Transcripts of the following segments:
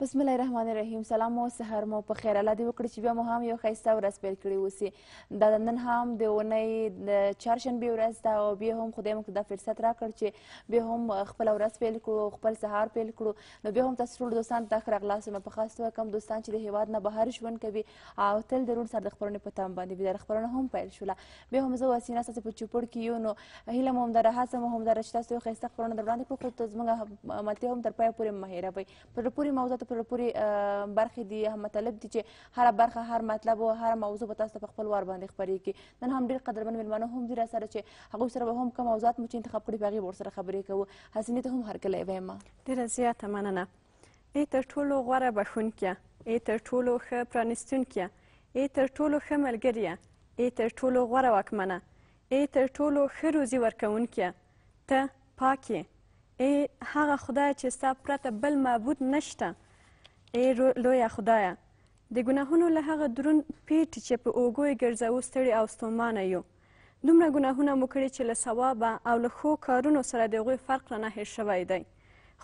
بسم الله الرحمن الرحیم سلام او سحر مو په خیر الله دې وکړي چې بیا مو هم یو ښایسته ورځ پیل کړې اوسي دا نن هم د اونۍ د چهارشنبې ورځ ده او بیا هم خدای موږ دا فرصت راکړ چې بیا هم خپله ورځ پیل کړو خپل سهار پیل کړو نو بیا هم تاسو ټول دوستان ته ښه راغلاست نو په خاص توګه کوم دوستان چې د هېواد نه بهر ژوند کوي او تل د روڼ سر د خپرونې په تم باندې بیداره خپرونه هم پیل شوله بیا هم زه وسینه ستاسو په چوپړ کې یو نو هیله مو همداره هڅه مو همداره چې تاسو یو ښایسته خپرونه در وړاندې کړو خو زموږ ملتیا هم تر پایه پورې مه هېروئ پر پورې موضوعاتو پورې پورې برخې دي هم مطلب دي چې هر برخه هر مطلب او هر موضوع به تاسو په خپل وار باندې خبرېږي نن هم ډېر قدرمن میلمانه هم دي را سره چې هغوی سره به هم کوم موضوعات مو چې انتخاب کړي په هغې به ورسره خبرې کوو حسینې ته هم هرکلی وایم ډېره زیاته مننه ای تر ټولو غوره بښونکیه ای تر ټولو ښه پرانیستونکیه ای تر ټولو ښه ملګریه ای تر ټولو غوره واکمنه ای تر ټولو ښه روزي ورکوونکیه ته پاک ای هغه خدای چې ستا پرته بل معبود نشته ای لویه خدایه د ګناهونو له هغه دروند پیټ چې په اوږو یې ګرځو ستړي او ستومانه یو دومره ګناهونه مو کړي چې له ثوابه او له ښو کارونو سره د هغوی فرق رانه هېر شوی دی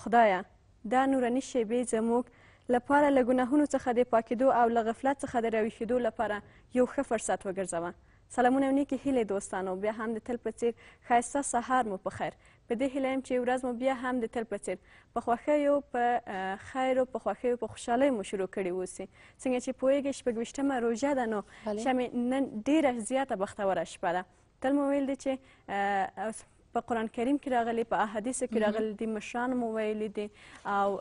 خدایه دا نوراني شیبې زموږ لپاره له ګناهونو څخه د پاکېدو او له غفلت څخه د راویښېدو لپاره یو ښه فرصت وګرځوه سلامونه او نیکې هیلې دوستانو بیا هم د تل په څیر ښایسته سهار مو په خیر په دې هیله یم چې ورځ مو بیا هم د تل په څیر په خوښیو په خیر او په خوښیو په خوشحالۍ مو شروع کړي اوسي څنګه چې پوهیږئ شپږویشتمه روژه ده نو شمې نن ډېره زیاته بختوره شپه ده تل مو ویل دي چې په قران کریم کې راغلي په احادیث کې راغلي دي مشران مو ویل دي او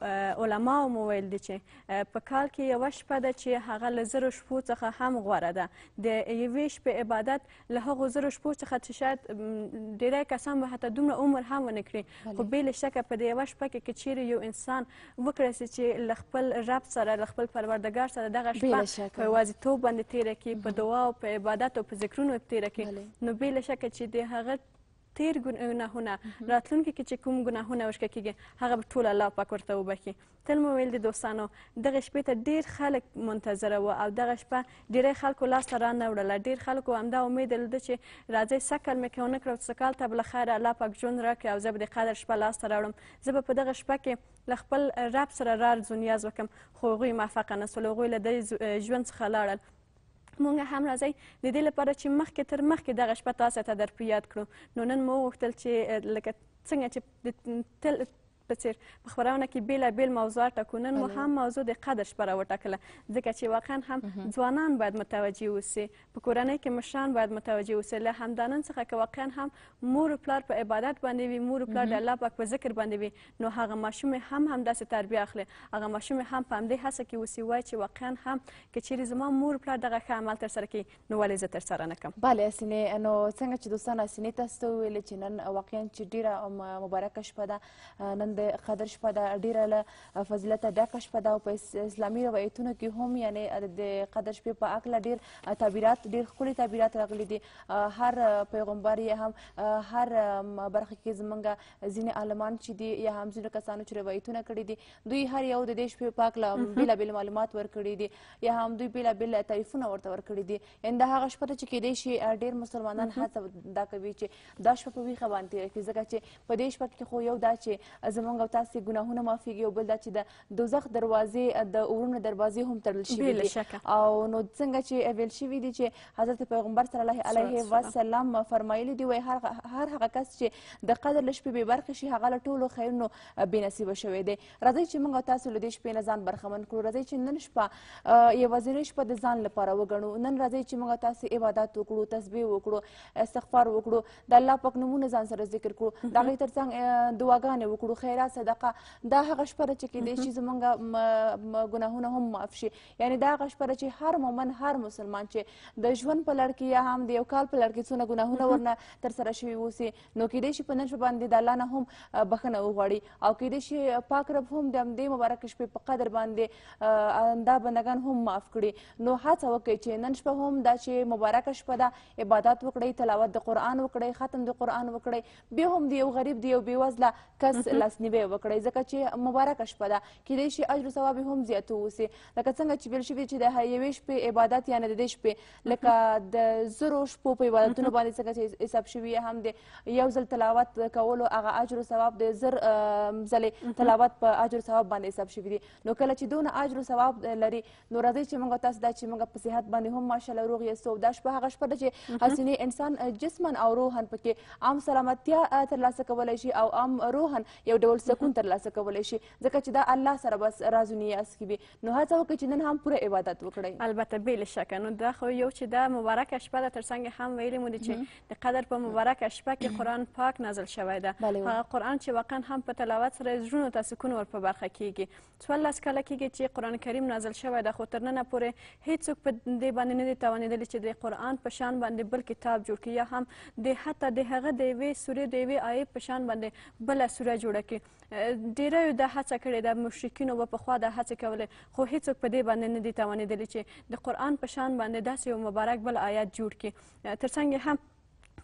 علما مو ویل دي چې په کال کې یو شپه ده چې هغه له زرو شپو څخه هم غوره ده د یوې شپې عبادت له هغو زرو شپو څخه چې شاید ډیری کسان به حتی دومره عمر هم ونه کړي خو بې له شکه په دې یوه شپه کې که چیرې یو انسان وکړی سي چې له خپل رب سره له خپل پروردګار سره دغه شپه په یوازیتوب باندې تیره کړي په دعا او په عبادت او په ذکرونو تیره کړي نو بې له شکه چې د هغه تیر ګناهونه راتلونکي کې چې کوم ګناهونه وشکه کیږي هغه به ټول الله پاک ورته وبخي تل مو ویل د دوستانو دغه شپې ته ډیر خلک منتظره وو او دغه شپه ډیری خلکو لاسته رانه وړله ډیر خلکو همدا امید لده چې راځئ سکل مې کونه کړه سکال ته به له خیره الله پاک ژوند راکړي او زه به د قدر شپه لاسته راوړم زه به په دغه شپه کې له خپل رب سره رار زونیاز وکم خو هغوی موفقه نه سول هغوی له دې ژوند څخه لاړل مونږ هم راځي د دې لپاره چې مخکې تر مخکې دغه شپه تاسو ته در په یاد کړو نو نن مو وغوښتل چې لکه څنګه چې په څیر په خپرونه کې بیلابیل موضوعات ټاکو نن مو هم موضوع د قدر شپه راوټاکله ځکه چې واقعا هم ځوانان باید متوجه اوسي په کورنۍ کې مشران باید متوجه اوسي له همدانن څخه که واقعا هم مور او پلار په عبادت باندې وي مور او پلار د الله پاک په ذکر باندې وي نو هغه ماشوم هم همداسې تربیه اخلي هغه ماشوم هم په همدې هڅه کې اوسي وای چې واقعا هم که چیرې زما مور پلار دغه ښه عمل ترسره کړي نو ولې زه ترسره نه کوم بله اسینې نو څنګه چې دوستان اسینې تاسو ته وویلې چې نن واقعا چې ډېره مبارکه شپه ده نن د قدر شپه ده ډیره له فضیلته ډکه شپه ده او په اسلامي روایتونو کې هم یعنی د قدر شپې په هکله ډیر تعبیرات ډیر ښکلي تعبیرات راغلي دي هر پیغمبر یې هم هر برخه کې زمونږ ځینې عالمان چې دي یا هم ځینو کسانو چې روایتونه کړي دي دوی هر یو د دې شپې په هکله بېلابېل معلومات ورکړي دي یا هم دوی بېلابېل تعریفونه ورته ورکړي دي یعنې د هغه شپه ده چې کېدای شي ډیر مسلمانان هڅه دا کوي چې دا شپه په ویښه باندې تېره کړي ځکه چې په دې شپه کې خو یو دا چې زمونږ او تاسې ګناهونه معافیږي او بل دا چې د دوزخ دروازې د اورونو دروازې هم تړل شوي دي او نو څنګه چې ویل شوي دي چې حضرت پیغمبر صلی الله علیه وسلم فرمایلی دی وای هر هغه کس چې د قدر لشپې بې برخې شي هغه له ټولو خیرونو بې نصیبه شوی دی راځئ چې موږ او تاسو له دې شپې نه ځان برخمن کړو راځئ چې نن شپه یوازینۍ شپه د ځان لپاره وګڼو نن راځئ چې موږ تاسو عبادت وکړو تسبیح وکړو استغفار وکړو د الله پاک نومونه ځان سره ذکر کړو د هغې تر څنګ دعاګانې وکړو خیر خیرات صدقه دا هغه شپه چې کېدای شي زمونږ ګناهونه هم معاف شي یعنی دا هغه شپه چې هر مؤمن هر مسلمان چې د ژوند په لړ کې یا هم د یو کال په لړ کې څونه ګناهونه ورنه ترسره شوي اوسي نو کېدای شي په نن شپه باندې د الله نه هم بخښنه وغواړي او کېدای شي پاک رب هم د همدې مبارک شپې په قدر باندې دا بندگان هم معاف کړي نو هڅه وکړئ چې نن شپه هم دا چې مبارک شپه ده عبادت وکړئ تلاوت د قرآن وکړئ ختم د قرآن وکړئ بیا هم د یو غریب د یو بېوزله کس لاس مخنیوی وکړئ ځکه چې مبارکه شپه ده کیدای شي اجر ثواب هم زیات واوسي لکه څنګه چې ویل شوي چې د یوې شپې عبادت یعنې د دې شپې لکه د زرو شپو په عبادتونو باندې څنګه چې حساب شوي هم د یو ځل تلاوت کولو هغه اجر او ثواب د زر ځلې تلاوت په اجر او ثواب باندې حساب شوي دي نو کله چې دونه اجر او ثواب لري نو راځي چې موږ تاسو دا چې موږ په صحت باندې هم ماشاءالله روغ یو دا شپه هغه شپه ده چې حسینه انسان جسمن او روحن پکې عام سلامتیا ترلاسه کولی شي او عام روحن یو ډول ډول سکون ترلاسه کولی شي ځکه چې دا الله سره بس رازونه یاس کی وي نو هڅه وکړئ چې نن هم پوره عبادت وکړئ البته بې شکه نو دا خو یو چې دا مبارکه شپه ده تر څنګه هم ویلي مو چې د قدر په مبارکه شپه کې قرآن پاک نازل شوی ده هغه قرآن چې واقعا هم په تلاوت سره زړونو ته سکون ور په برخه کیږي څوارلس کاله کیږي چې قرآن کریم نازل شوی ده خو تر ننه پورې هیڅوک په دې باندې نه دی توانېدلی چې د قرآن په شان باندې بل کتاب جوړ کړي یا هم د حتی د هغه د یوې سورې د یوې آیې په شان باندې بله سوره جوړه کړي ډیریو دا هڅه کړې ده مشرکینو به پخوا دا هڅې کولې خو هیڅوک په دې باندې نه دي توانېدلی چې د قرآن په شان باندې داسې یو مبارک بل آیات جوړ کړي تر څنګ هم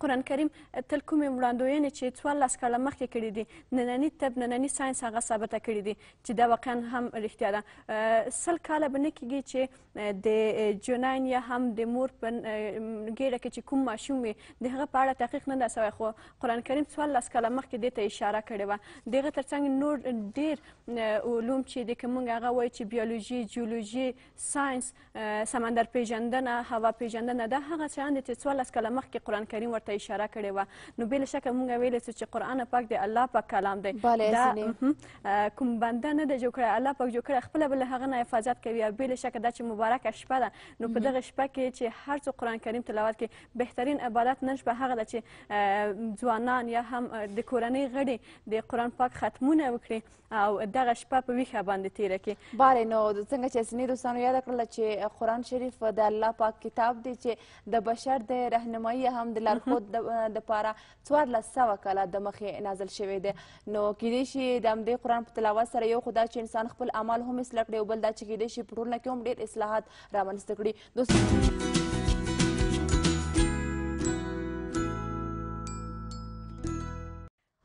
قران کریم تل کومې وړاندوینې چې څوارلس کاله مخکې کړي دي ننني طب ننني ساینس هغه ثابته کړي دي چې دا واقعا هم رښتیا ده سل کاله به نه کېږي چې د جنین یا هم د مور په ګیره کې چې کوم ماشوم وي د هغه په اړه تحقیق نه ده سوی خو قرآن کریم څوارلس کاله مخکې دې ته اشاره کړې وه د هغه تر څنګ نور ډېر علوم چې دي که موږ هغه وایو چې بیولوژي جیولوژي ساینس سمندر پیژندنه هوا پیژندنه دا هغه شیان دي چې څوارلس کاله مخکې قرآن کریم ورته ته اشاره کړې وه نو بې له شکه مونږ ویلی سو چې قرآن پاک د الله پاک کلام دی دا کوم بنده نه دی جوړ کړی الله پاک جوړ کړی خپله به له هغه نه حفاظت کوي او بې له شکه دا چې مبارکه شپه ده نو په دغه شپه کې چې هر څو قرآن کریم تلاوت کې بهترین عبادت نن شپه هغه ده چې ځوانان یا هم د کورنۍ غړي د قرآن پاک ختمونه وکړي او دغه شپه په ویښه باندې تیره کړي بله نو څنګه چې سني دوستانو یاد کړله چې قرآن شریف د الله پاک کتاب دی چې د بشر د رهنمایي هم د لارښود خود د پاره 1400 کاله د مخې نازل شوی دی نو کیدې شي د همدې قران په تلاوت سره یو خدا چې انسان خپل اعمال هم اصلاح کړي او بل دا چې کیدې شي په ټولنه کې هم ډېر اصلاحات رامنځته کړي دوستو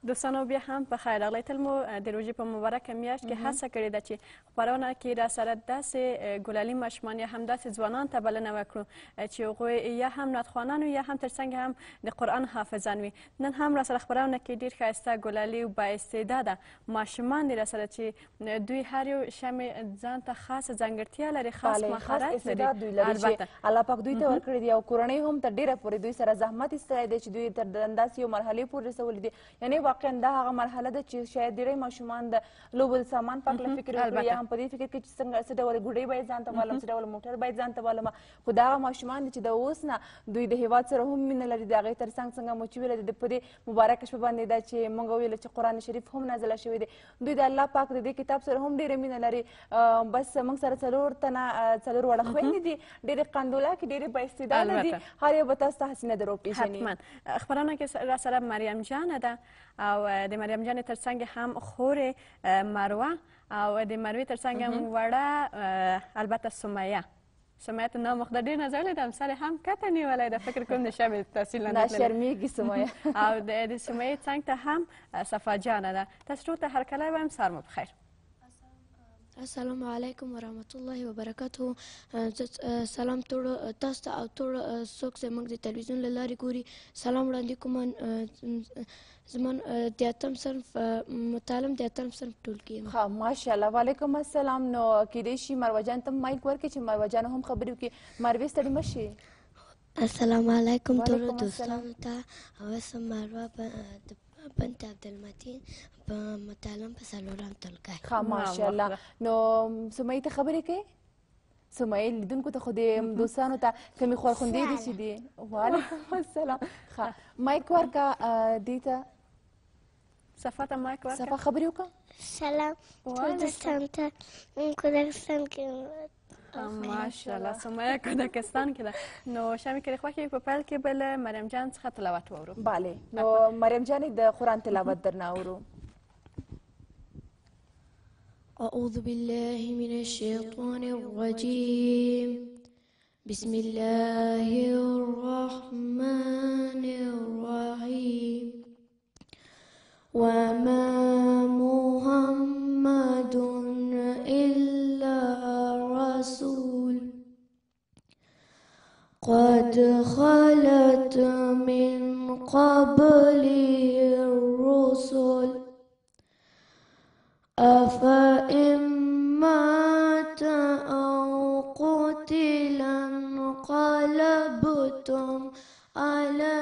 دوستانو بیا هم په خیر راغلی تل مو د روژې په مبارکه میاشت کې هڅه کړې ده چې خپرونه کې را سره داسې ګلالي ماشومان یا هم داسې ځوانان ته بلنه وکړو چې هغوی یا هم نتخوانان یا هم تر څنګ هم د قرآن حافظان وي نن هم را سره خپرونه کې ډېر ښایسته ګلالي او بااستعداده ماشومان دي را سره چې دوی هر یو شمې ځان ته خاصه ځانګړتیا لري خاص مهارت لري البته الله پاک دوی ته ورکړي دي او کورنۍ هم تر ډېره پورې دوی سره زحمت ایستلی دی چې دوی تر دنداسې یو مرحلې پورې رسولی دي یعنې واقعا دا هغه مرحله ده چې شاید ډېری ماشومان د لوبل سامان په هکله فکر وکړي یا هم په دې فکر کې چې څنګه څه ډول ګوډۍ باید ځان ته والم څه ډول موټر باید ځان ته والم خو دا هغه ماشومان دي چې د اوس نه دوی د هیواد سره هم مینه لري د هغې تر څنګ څنګه مو چې ویله د په دې مبارکه شپه باندې دا چې موږ ویله چې قرآن شریف هم نازله شوی دی دوی د الله پاک د دې کتاب سره هم ډېره مینه لري بس موږ سره څلور تنه څلور وړه خویندې دي ډېرې قندوله کې ډېرې با استعداده دي هر یو به تاسو ته حسینه در وپېژني حتما خپرونه کې راسره مریم جانه ده او د مریم جانې ترڅنګ هم خورې مروه او د مروې ترڅنګ هم وړه البته سمیه سمیت نام خدای ډیر نظر لیدم سر هم کته نیولې د فکر کوم د شمې تحصیل نه نه شرمېږي سمیه او د سمیه څنګ ته هم صفا جانه ده تاسو ته هر کله وایم سر مو بخیر السلام علیکم ورحمت الله وبرکاته سلام ټول تاسو ته او ټول څوک چې موږ د ټلویزیون له لارې ګوري سلام وړاندې کوم زمون د اتم صنف مطالم د اتم صنف ټول کې ها ماشاءالله وعلیکم السلام نو کې دې شي مروجان ته مایک ورکې چې مروجان هم خبرې وکړي مروي ستړي مشي السلام علیکم ټول دوستانو ته اوس مروه بنت عبدالمتین په متعلم په څلورم ټولګي ښه ماشاءالله نو سمیې ته خبرې کوې سمیې لیدونکو ته خو د دوستانو ته کمې خورخوندې دي چې دي وعلیکم السلام ښه مایک ورکه دې ته صفا ته مایک ورکه صفا خبرې وکړه سلام ټول دوستانو ته کوزاکستان کې ماشاءالله سمیه کودکستان کې ده نو شمې کې خوښې په پیل کې به له مریم جان څخه تلاوت واورو بله نو مریم جانې د قرآن تلاوت درنه اورو أعوذ بالله من الشيطان الرجيم بسم الله الرحمن الرحيم وما محمد إلا رسول قد خلت من قبله الرسل أفإن مات أو قتل انقلبتم على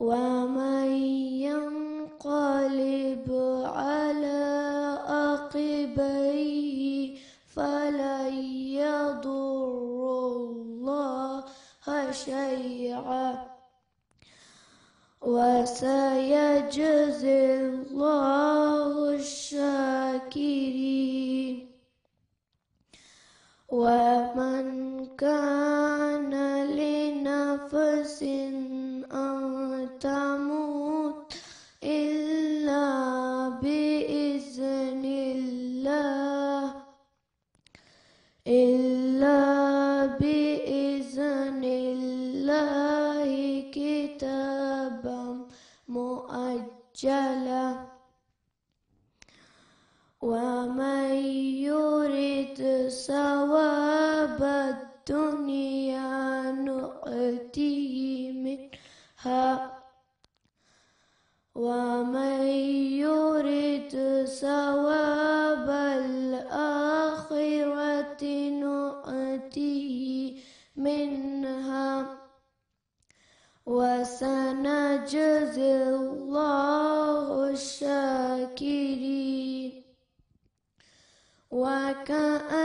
ومن ينقلب على عقبيه فلن يضر الله شيئا وسيجزي الله الشاكرين ومن كان لنفس أن تموت إلا بإذن الله إلا بإذن الله كتابا مؤجلا ومن يرد ثواب الدنيا نؤتيه ومن يرد ثواب الآخرة نؤتيه منها وسنجزي الله الشاكرين وكأن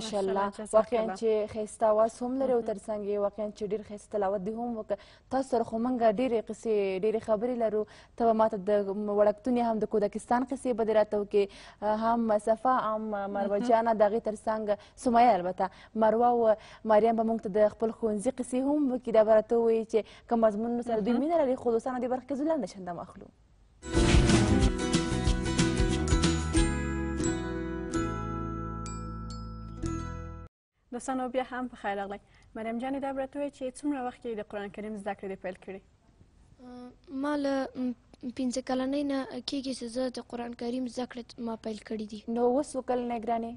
ماشاءالله واقعا چې خيستا واس هم لري او ترڅنګ واقعا چې ډیر خيستا تلاوت دی هم تاسو سره خو مونږه ډیره قصې ډیره خبرې لرو ته ماته د وړکتونې هم د کودکستان قصې به درته وکړي هم صفا هم مروه جانه د هغې ترڅنګ سمیه البته مروه او مریم به موږ ته د خپل ښوونځي قصې هم وکړي دا به راته ووایي چې کوم مضمون سره دوی مینه لري خو دوستانو دې برخه کې زه لاندې شنده اخلو دوستانو بیا هم په خیر راغلی مریم جانې دا به راته ووایي چې څومره وخت کې د قرآن کریم زده کړې دې پیل کړې ما له پنځه کلنۍ نه کېږي چې زه د قرآن کریم زده کړې ما پیل کړي دي نو اوس څو کلنۍ ګرانې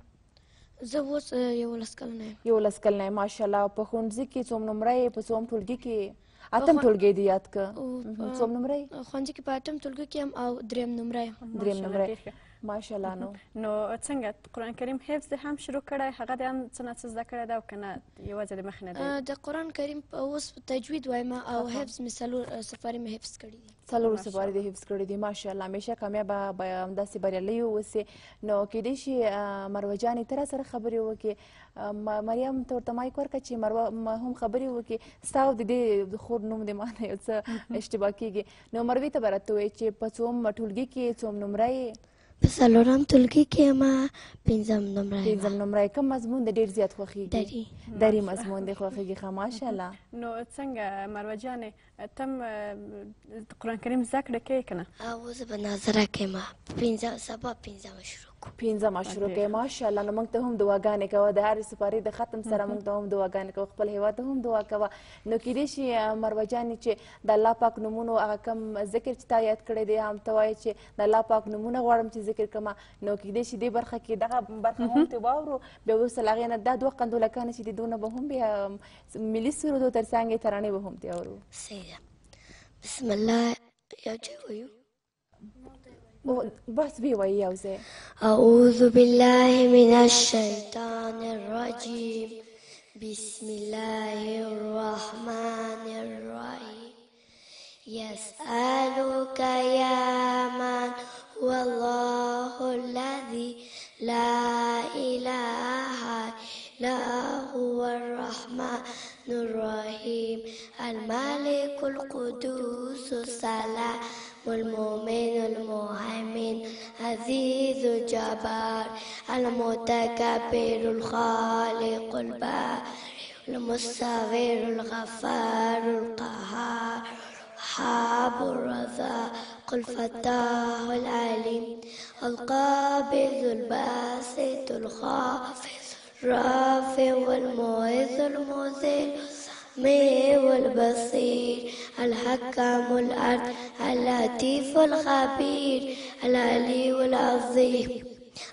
زه اوس یولس کلنۍ یم یولس کلنۍ ماشاءالله په ښوونځي کې څوم نمره یې په څوم ټولګي کې اتم ټولګی دی یاد که څوم نمره یې ښوونځي کې په اتم ټولګي کې هم او دریم نمره یم دریم نمره ماشاءالله نو نو څنګه قران کریم حفظ هم شروع کړی هغه د هم څه نه زده کړی دا او کنه یوازې د مخ نه دی د قران کریم په اوس په تجوید وایم او حفظ می سلور سفاری می حفظ کړی دی سلور سفاری دی حفظ کړی دی ماشاءالله همیشه کامیاب به همداسې بریالي اوسي نو کې دې شي مروه جانې تر سره خبرې وکړي مریم ته ورته مایک ورکړه چې مروه هم خبرې وکړي ستاو د دې خور نوم د معنی یو څه اشتباه کیږي نو مروي ته برته وي چې په څوم ټولګي کې څوم نمره په څلورم ټولګي کې ما پنځم نمره پنځم نمره کوم مضمون د ډیر زیات خوخیږي دری دری مضمون د خوخیږي خماشه الله نو څنګه مروه جانې تم قران کریم زکړه کې کنه او زه په نظر کې ما پنځه سبا پنځه شروع پینځمه شروع کوي ماشاءالله نو موږ ته هم دعاګانې کوه د هرې سپارې د ختم سره موږ ته هم دعاګانې کوه خپل هیواد ته هم دعا کوه نو کیدای شي مروه جانې چې د الله پاک نومونو هغه کم ذکر چې تا یاد کړی دی هم ته وایې چې د الله پاک نومونه غواړم چې ذکر کړم نو کیدای شي دې برخه کې دغه برخه هم ته واورو بیا وروسته له هغې نه دا دوه قندولکانې چې دي دونه به هم بیا ملي سرودو تر څنګ یې ترانې به هم ته اورو صحیح بسم الله یو چې وایو بس بي ويا وزي أعوذ بالله من الشيطان الرجيم بسم الله الرحمن الرحيم يسألك يا من هو الله الذي لا إله إلا هو الرحمن الرحيم الملك القدوس السلام والمؤمن المهيمن عزيز الجبار المتكبر الخالق البار المستغفر الغفار القهار حاب الرزاق الفتاح العليم القابض الباسط الخافض الرافع المعز المذل السميع والبصير الحكام الأرض اللطيف الخبير العلي العظيم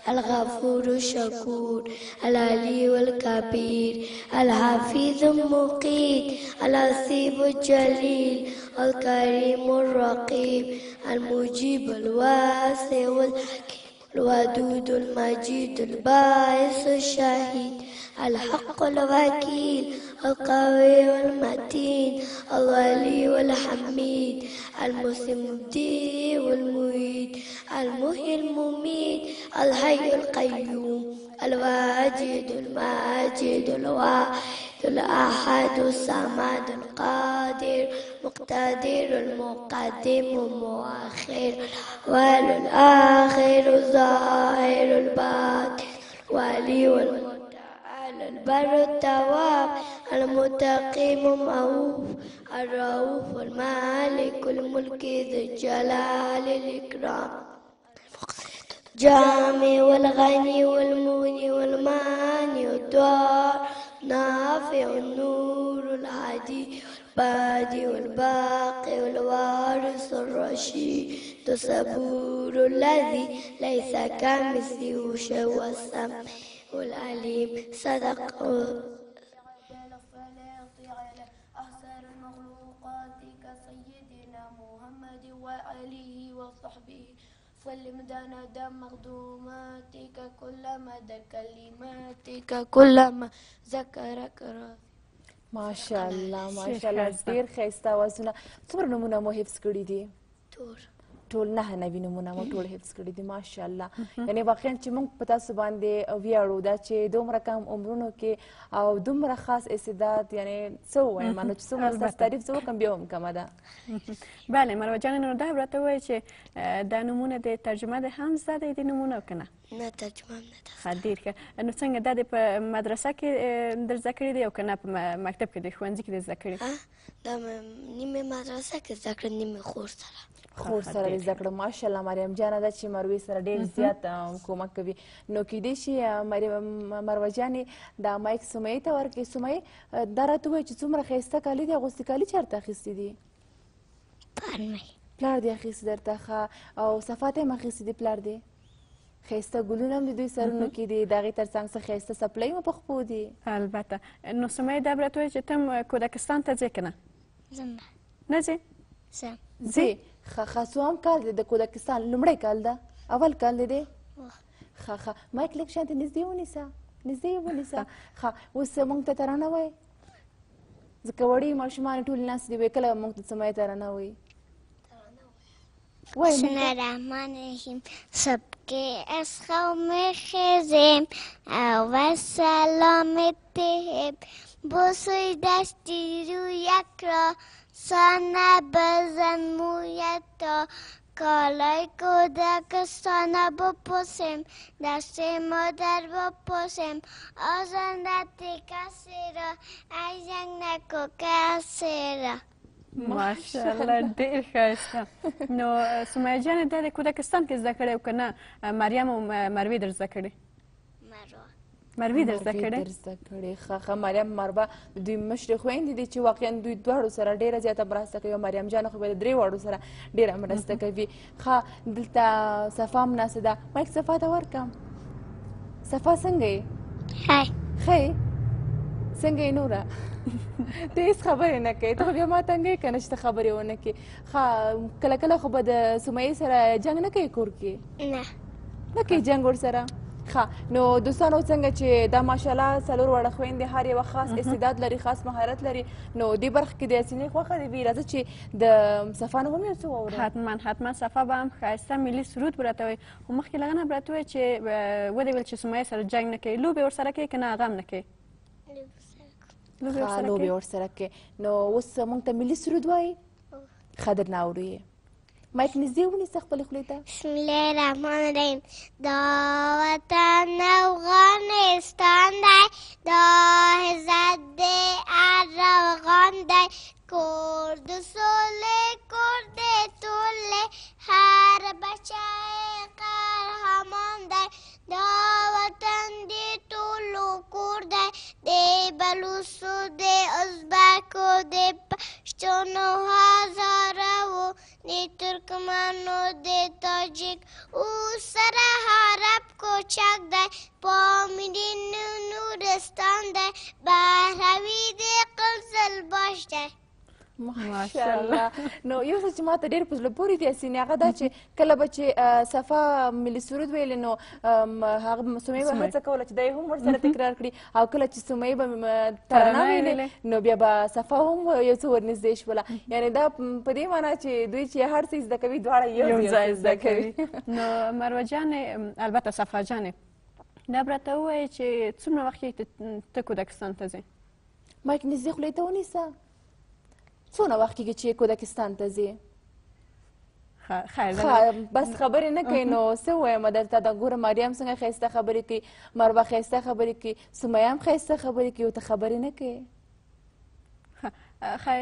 الغفور الشكور العلي الكبير الحفيظ المقيت العصيب الجليل الكريم الرقيب المجيب الواسع الحكيم الودود المجيد الباعث الشهيد الحق الوكيل القوي والمتين الولي والحميد المسلم الدين والمعيد المهي المميت الحي القيوم الواجد الماجد الواحد الأحد الصمد القادر مقتدر المقدم المؤخر والآخر الظاهر الباطن الولي والمؤمن البر التواب المتقيم مأوف الرؤوف المالك الملك ذو الجلال الإكرام جامع والغني والمغني والماني والدار نافع النور الهادي البادي والباقي والوارث الرشيد الصبور الذي ليس كمثله شوى السمح العليم صدق أحسن المخلوقات كسيدنا محمد وآله وصحبه سلم دانا دم مخدوماتك كلما كلماتك كلما ذكرك رب ماشاءالله ماشاءالله ډیر ښایسته وازونه څومره نومونه مو حفظ کړي دي تور ټول نه نوي نمونه مو ټول حفظ کړي دي ماشاءالله یعنی واقعا چې موږ په تاسو باندې ویاړو دا چې دومره کم عمرونو کې او دومره خاص استعداد یعنی څه ووایم نو چې څومره ستاسو تعریف زه وکړم بیا هم کمه ده بله مروجان نوردهب راته وایي چې دا نومونه د ترجمه د هم زده دی د نومونه که نه نه ترجمه هم نه ده ډېر ښه نو څنګه دا د په مدرسه کې در زده کړې دی او که نه په مکتب کې د ښوونځي کې د زده کړې دا نیمه مدرسه کې زده کړې نیمه خور سره خور سره یې زده کړه ماشاءالله مریم جانه ده چې مروې سره ډېر زیات کومک کوي نو کیدای شي مروه جانې دا مایک سمیې ته ورکړي سمیې دا راته ووایي چې څومره ښایسته کالي دي اغوستي کالي چېرته اخیستي دي پلار مې پلار دې اخیستې درته ښه او صفات هم اخیستې دي پلار دې ښایسته ګلونه هم د دوی سرونو کې دي د هغې تر څنګ څه ښایسته څپلۍ مو په پښو دي البته نو سمیه دا برات وایي چې ته کودکستان ته ځې که نه ځم نه ځې ځم ځې ښه ښه څو هم کال دی د کودکستان لومړی کال ده اول کال دی دی ښه ښه مایک لږ شیان ته نږدې ونیسه نږدې یې ونیسه ښه اوس موږ ته ترانه وایي ځکه وړې ماشومان ټول ناست دي وایي کله موږ ته سمیه ترانه وایي بسم الله سبک الرحیم سبکه از و سلام تهب بسوی دستی رو یک را سانه بزن مویت تا کالای کودک سانه بپسم دست مادر بپسم آزندت کسی را ایزنگ نکو کسی را ماشاءالله ډېر ښایسته نو سمیه جانې دا د کودکستان کې زده کړې او که نه مریم او مروې در زده کړې مروه مروي در زده کړې در زده کړې ښه ښه مریم مروه د دوی مشرې خویندې دي چې واقعا دوی دواړو سره ډېره زیاته مرسته کوي او مریم جانه خو به د درې واړو سره ډېره مرسته کوي ښه دلته صفا هم ناسته ده مایک صفا ته ورکړم صفا څنګه یې ښه یې څنګه یې نوره ته هیڅ خبرې نه کوي ته بیا ما تنګې کنه چې ته خبرې ونه کې ښه کله کله خو به د سمیې سره جنګ نه کوي کور کې نه نه کوي جنګ ور سره ښه نو دوستانو څنګه چې دا ماشاءالله څلور وړه خویندې هر یوه خاص استعداد لري خاص مهارت لري نو دې برخه کې د سینې خوښه دی وي راځه چې د صفا نه هم یو څه واورو حتما حتما صفا به هم ښایسته ملي سرود به راته وایي خو مخکې لږ نه به راته وایي چې ودې ویل چې سمیه سره جنګ نه کوي لوبې ورسره کوي که نه هغه هم نه کوي لوبي ورسره کې نو اوس مونږ ته ملي سرود وایي خدر ناوري مایک نږدې ونیسه خپلې خولې ته بسم الله الرحمن الرحیم دا وطن افغانستان دی دا عزت د افغان دی کور د سولې کور د ټولې هر بچی قهرمان دی دا وطن دې ټولو کور دی د بلوسو د ازبکو د پښتنو هزارو د ترکمنو د تاجک او سره عرب کوچک دی په مدینه نورستان دی بهروي د قزل باش دی ماشاءالله نو یو څه چې ماته ډېر په زړه پورې دي اسینه هغه دا چې کله به چې صفا ملي سرود ویل نو هغه سمې به هڅه کوله چې دای هم ورسره تکرار کړي او کله چې سمې به ترانه ویلې نو بیا به صفا هم یو څه ورنږدې شوله یعنی دا په دې معنی چې دوی چې هر څه زده کوي دواړه یو ځای زده کوي نو مروه جانې البته صفا جانې دا به راته ووایې چې څومره وخت ته کودکستان ته ځې مایک نږدې خولې ته ونیسه څونه وخت کېږي چې کودکستان ته ځې خیر بس خبرې نه کوي نو څه ووایم درته دا ګوره مریم څنګه ښایسته خبرې کوي مروه ښایسته خبرې کوي سمیه هم ښایسته خبرې کوي او ته خبرې نه کوې خیر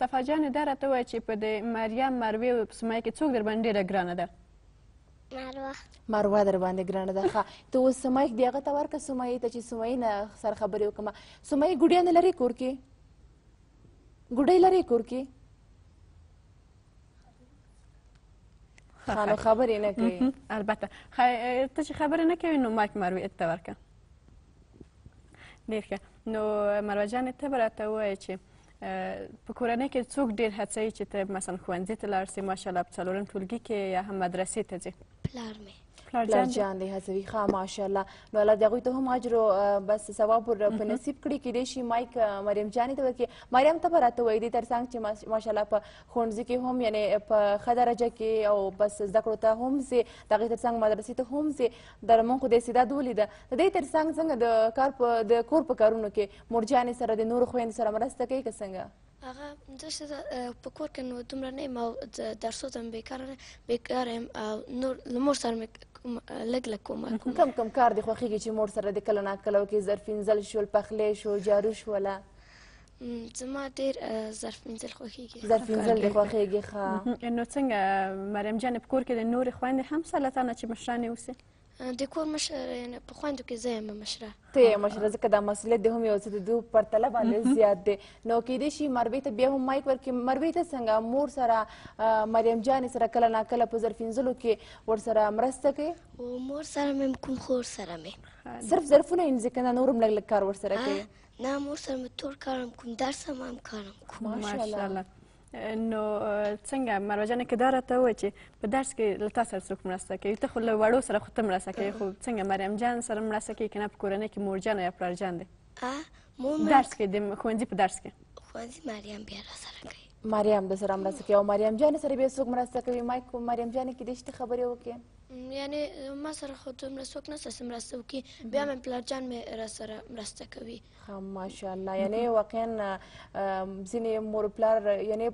صفا جانې دا راته ووایه چې په د مریم مروې او سمیه کې څوک در باندې ډېره ګرانه ده مروه مروه در باندې ګرانه ده ښه ته اوس سمیه دې هغه ته ورکړه سمیې ته چې سمیې نه سره خبرې وکړم سمیې ګوډیا نه لري کور کې ګډې لري کور کې خانو خبرې نه کوي البته ته چې خبرې نه کوي نو مایک مروي ته ورکه ډېر ښه نو مروه جانې ته به راته ووایې چې په کورنۍ کې څوک ډېر هڅوي چې ته مثلا ښوونځي ته لاړ سې ماشاءالله په څلورم ټولګي کې یا هم مدرسې ته ځې پلار مې پلارجان دی هڅوي ښه ماشاءالله نو الله د هغوی ته هم اجر بس ثواب ور په نصیب کړي کیدای شي مایک مریم جانې ته ورکړي مریم ته به راته وایي دې تر څنګ چې ماشاءالله په ښوونځي کې هم یعنې په ښه درجه کې او بس زده کړو ته هم ځې د هغې تر څنګ مدرسې ته هم ځې در مونږ خو دې استعداد ولیده د دې تر څنګ څنګه د کار په د کور په کارونو کې مورجانې سره د نورو خویندو سره مرسته کوي که څنګه هغه زه چې په کور کې نو دومره نه یم او درسو ته بیکاره بیکار یم او نور له مور سره مې لږ لږ کوم کم کم کار دې خوښېږي چې مور سره دې کله ناکله وکړې ظرف پینځل شول پخلی شو جارو شوله زما ډېر ظرف پینځل خوښېږي ظرف پینځل دې خوښېږي ښه نو څنګه مریم جانې په کور کې د نورې خویندې هم سره له تا نه چې مشرانې اوسي د کور مشر په خويندو کې زه یم مشره ته یې مشره ځکه دا مسؤلیت د هم یو څه د دوه پرتله باندې زیات دی نو کېدای شي مروې ته بیا هم مایک ورکړي مروې ته څنګه مور سره مریم جانې سره کله ناکله په ظرف انزلو کې ورسره مرسته کوي مور سره مې کوم خور سره مې صرف ظرفونه انځي کنه نور هم لږ لږ کار ورسره کوي نه مور سره مې ټول کار هم کوم درس هم کار هم کوم ماشاءالله نو څنګه مروجانه کې دا راته ووایه چې په درس کې له تا سره څوک مرسته کوي ته خو له وړو سره خو ته مرسته کوي خو څنګه مریم جان سره مرسته کوي که نه په کورنۍ کې مورجان یا پلارجان دی درس کې د ښوونځي په درس کې ښوونځي مریم بیا راسره کوي مریم د سره مرسته کوي او مریم جان سره بیا څوک مرسته کوي مایک مریم جانې کیدای شي ته خبرې وکړې یعنی ما سره خو دومره څوک نسته چې مرسته وکړي بیا مې پلارجان مې راسره مرسته کوي ماشاءالله یعنی واقعا ځینې مور پلار یعنی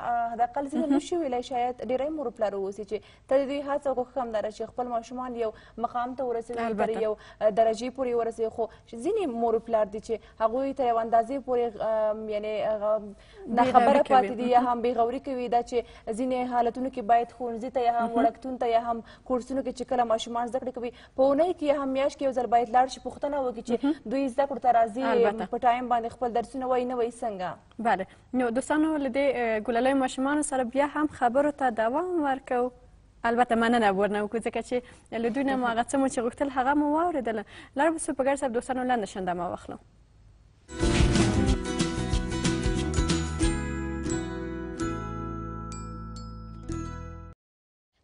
د اقل ځینې نشي ویلی شاید ډیری مور پلار اوسي چې ته د دوی هڅه غوښه هم دره چې خپل ماشومان یو مقام ته ورسوي تر یو درجې پورې ورسوي خو ځینې مور پلار دي چې هغوی تر یو اندازې پورې یعنې ناخبره پاتې دي یا هم بېغوري کوي دا چې ځینې حالتونو کې باید ښوونځي ته یا هم وړکتون ته یا هم کورسونو کې چې کله ماشومان زده کړې کوي په اونۍ کې هم میاشت کې یو ځل باید لاړ شي پوښتنه وکړي چې دوی زده کړو ته راځي په ټایم باندې خپل درسونه وایي نه وایي څنګه بله نو دوستانو له دې ګلل کلیو ماشومانو سره بیا هم خبرو ته دوام ورکوو البته مننه ورنه وکړو ځکه چې له دوی نه مو هغه څه مو چې غوښتل هغه مو واورېدله لاړ به سو په ګډ صاحب دوستانو لنډه شنده ما واخلم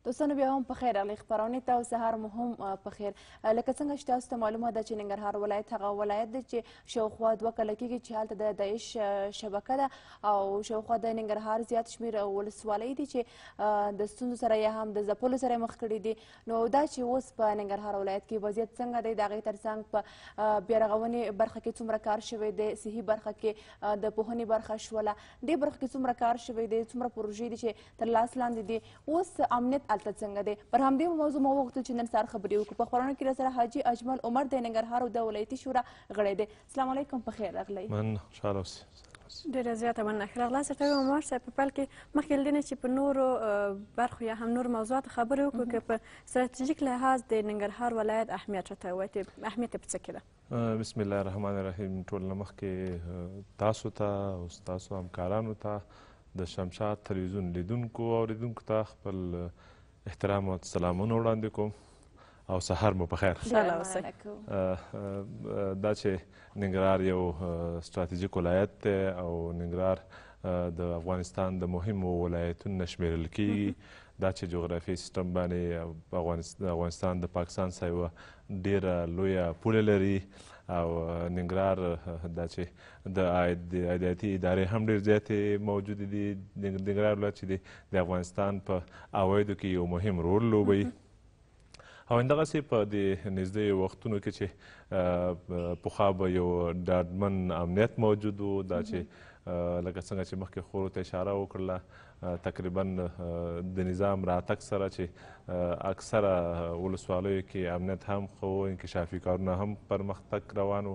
دوستانو بیا هم په خیر راغلئ خپرونې ته او سهار مو هم په خیر لکه څنګه چې تاسو ته معلومه ده چې ننګرهار ولایت هغه ولایت دی چې شاوخوا دوه کاله کېږي چې هلته د داعش شبکه ده او شاوخوا د ننګرهار زیات شمیر ولسوالۍ دي چې د ستونزو سره یا هم د ځپلو سره مخ کړي دي نو دا چې اوس په ننګرهار ولایت کې وضعیت څنګه دی د هغې تر څنګ په بیارغونې برخه کې څومره کار شوی دی صحي برخه کې د پوهنې برخه شوله دې برخه کې څومره کار شوی دی څومره پروژې دي چې تر لاس لاندې دي اوس امنیت حالت څنګه دی پر همدې موضوع مو وغوښتل چې نن سهار خبرې وکړو په خبرونه کې سره حاجی اجمل عمر د ننګرهار او د ولایتي شورا غړی دی السلام علیکم په خیر راغلی من خوشاله اوسئ ډیره زیاته مننه خلک لاسه ته عمر صاحب په پل کې مخکې لدنه چې په نورو برخو یا هم نور موضوعات خبرې وکړو که په ستراتیژیک لحاظ د ننګرهار ولایت اهمیت راته وایي اهمیت په څه کې ده بسم الله الرحمن الرحیم ټول نه مخکې تاسو ته او تاسو همکارانو ته د شمشاد تلویزیون لیدونکو اوریدونکو ته خپل احترام او سلامونه وړاندې کوم او سهار مو په خیر دا چې ننګرهار یو ستراتیژیک ولایت دی او ننګرهار د افغانستان د مهمو ولایتونو نه شمیرل کیږي دا چې جغرافي سیستم باندې افغانستان د پاکستان سره ډیره لویه پوله لري او ننګرهار دا چې د عایداتي ادارې هم ډېر زیاتې موجودې دي ننګرهار ولایت چې دی د افغانستان په عوایدو کې یو مهم رول لوبوي او همدغسې په دې نږدې وختونو کې چې پخوا به یو ډاډمن امنیت موجود و دا چې لکه څنګه چې مخکې خورو ته اشاره وکړله تقریبا eh, eh, د نظام راتګ سره چې eh, اکثره ولسوالیو کې امنیت هم خو انکشافي کارونه هم پرمختګ روان و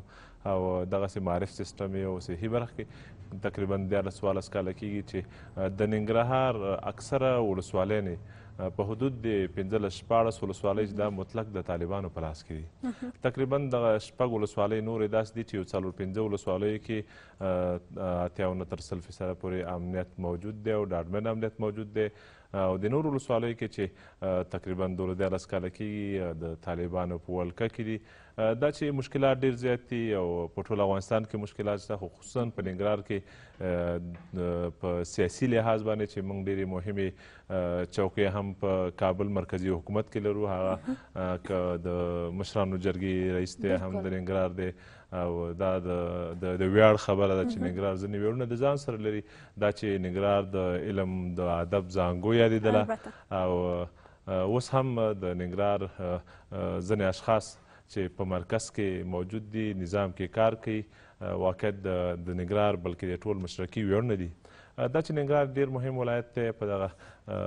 او دغسې معرف سیستم یې او صحي برخ کې تقریبا دیارلس څوارلس کاله کېږي چې د ننګرهار اکثره ولسوالیانې په حدود د پنځلس شپاړس ولسوالۍ چې دا مطلق د طالبانو په لاس کې دي تقریبا دغه شپږ ولسوالۍ نورې داسې دي چې یو څلور پنځه ولسوالیو کې اتیاونه تر سل فیصده پورې امنیت موجود دی او ډاډمن امنیت موجود دی او د نورو ولسوالیو کې چې تقریبا دوله دیارلس کاله کېږي د طالبانو په ولکه کې دي دا چې مشکلات ډیر زیات دي او په ټول افغانستان کې مشکلات شته خو خصوصا په ننګرهار کې په سیاسي لحاظ باندې چې موږ ډیرې مهمې چوکۍ هم په کابل مرکزی حکومت کې لرو هغه که د مشرانو جرګې رئیس دی هم د ننګرهار دی او دا د د ویاړ خبره ده چې ننګرهار ځینې ویاړونه د ځان سره لري دا چې ننګرهار د علم د ادب زانګو یادېدله او اوس هم د ننګرهار ځینې اشخاص چې په مرکز کې موجود دي نظام کې کار کوي واقع د ننګرهار بلکې د ټول مشرقي ویاړونه دي دا چې ننګرهار ډیر مهم ولایت دی په دغه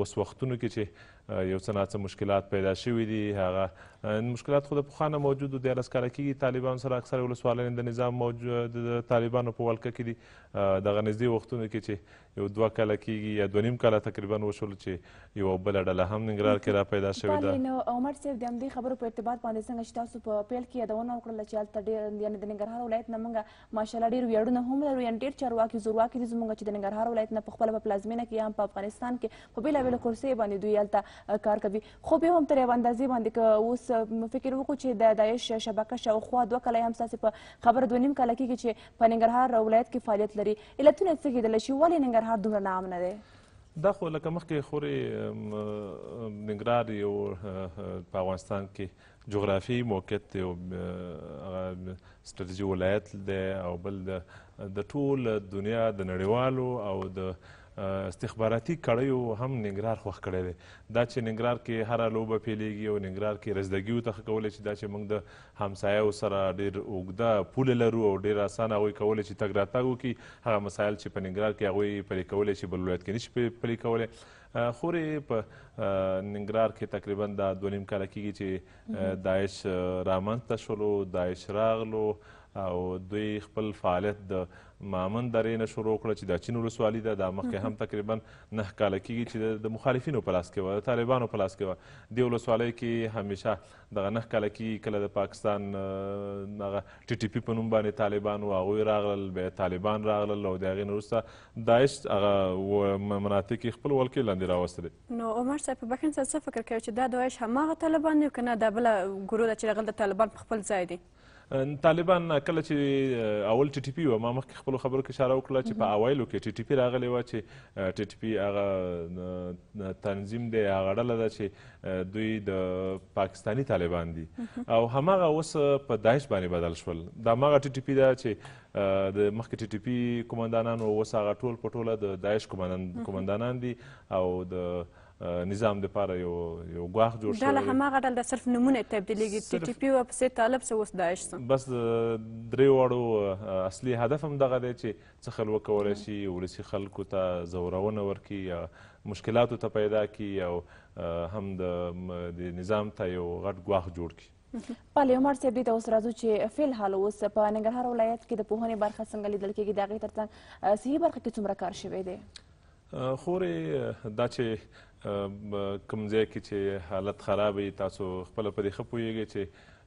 اوس وختونو کې چې یو څه ناڅه مشکلات پیدا شوي دي هغه مشکلات خو د پخوانه موجود و دیارلس کاله کېږي طالبانو سره اکثر ولسوالۍ د نظام موجود د طالبانو په ولکه کې دي دغه نږدې وختونو کې چې یو دوه کاله کېږي یا دوه نیم کاله تقریبا وشول چې یو بله ډله هم ننګرهار کې را پیدا شوې ده نو عمر صاحب د همدې خبرو په ارتباط باندې څنګه چې تاسو په پیل کې یادونه وکړله چې هلته ډېر یعنې د ننګرهار ولایت نه موږ ماشاءالله ډېر ویاړونه هم لرو یعنې ډېر چارواکي زورواکي دي زموږ چې د ننګرهار ولایت نه په خپله په پلازمینه کې یا هم په افغانستان کې په بېلابېلو کرسیو باندې دوی هلته کار کوي خو بیا هم تر یوه اندازې باندې که اوس فکر وکړو چې د داعش شبکه شاوخوا دوه کاله هم ستاسې په خبره دوه نیم کاله کېږي چې په ننګرهار ولایت کې فعالیت لري علتونه څه کېدلی شي ولې ننګرهار دومره ناامنه دی دا خو لکه مخکې خورې ننګرهار یو په افغانستان کې جغرافي موقعیت دی او هغه ستراتیژي ولایت دی او بل د ټول دنیا د نړیوالو او د استخباراتي کړیو هم ننګرهار خوښ کړی دی دا چې ننګرهار کې هره لوبه پیلیږي او ننګرهار کې رزدګي ورته ښه کولی چې دا چې موږ د همسایو سره ډېر اوږده پوله لرو او ډېر اسانه هغوی کولی چې تګ راتګ وکړي هغه مسایل چې په ننګرهار کې هغوی پلي کولی چې بل ولایت کې نشي پلي کولی خورې په ننګرهار کې تقریبا دا دوه نیم کاله کېږي چې داعش رامنځته شولو داعش راغلو او دوی خپل فعالیت د مامن درې نه شروع کړه چې دا چین ولسوالي ده دا مخکې هم تقریبا نه کاله کېږي چې د مخالفینو په لاس کې وه د طالبانو په لاس کې وه دې ولسوالۍ کې همیشه دغه نه کاله کېږي کله د پاکستان هغه ټي ټي پي په نوم باندې طالبان وو هغوی راغلل بیا طالبان راغلل او د هغې نه وروسته داعش هغه مناطق یې خپل ولکې لاندې راوستلې نو عمر صاحب په بکن صاحب څه فکر کوي چې دا داعش هماغه طالبان دي که نه دا بله ګروه ده چې راغل د طالبان په خپل ځای دی طالبان کله چې اول ټي ټي پي وه ما مخکې خپلو خبرو کې اشاره وکړله چې په اوایلو کې ټي ټي پي راغلی وه چې ټي ټي پي هغه تنظیم دی هغه ډله ده چې دوی د پاکستانی طالبان دي او هماغه اوس په داعش باندې بدل شول دا هماغه ټي ټي پي ده چې د مخکې ټي ټي پي قمندانانو اوس هغه ټول په ټوله د داعش قمندانان دي او د نظام د پاره یو یو غواخ جوړ شوی دا له هماغه ډول د صرف نمونه تبدیلېږي ټي ټي پي ورپسې طالب څه اوس داعش څه بس درې واړو اصلي هدف هم دغه دی چې څه خلک وکولی شي ولسي خلکو ته زورونه ورکړي یا مشکلاتو ته پیدا کړي او هم د نظام ته یو غټ غواخ جوړ کړي بله عمر صاحب دې ته اوس راځو چې فیلحال اوس په ننګرهار ولایت کې د پوهنې برخه څنګه لیدل کېږي د هغې تر څنګ صحي برخه کې څومره کار شوی دی خورې دا چې کوم ځای کې چې حالت خراب وي تاسو خپله په دې ښه پوهېږئ چې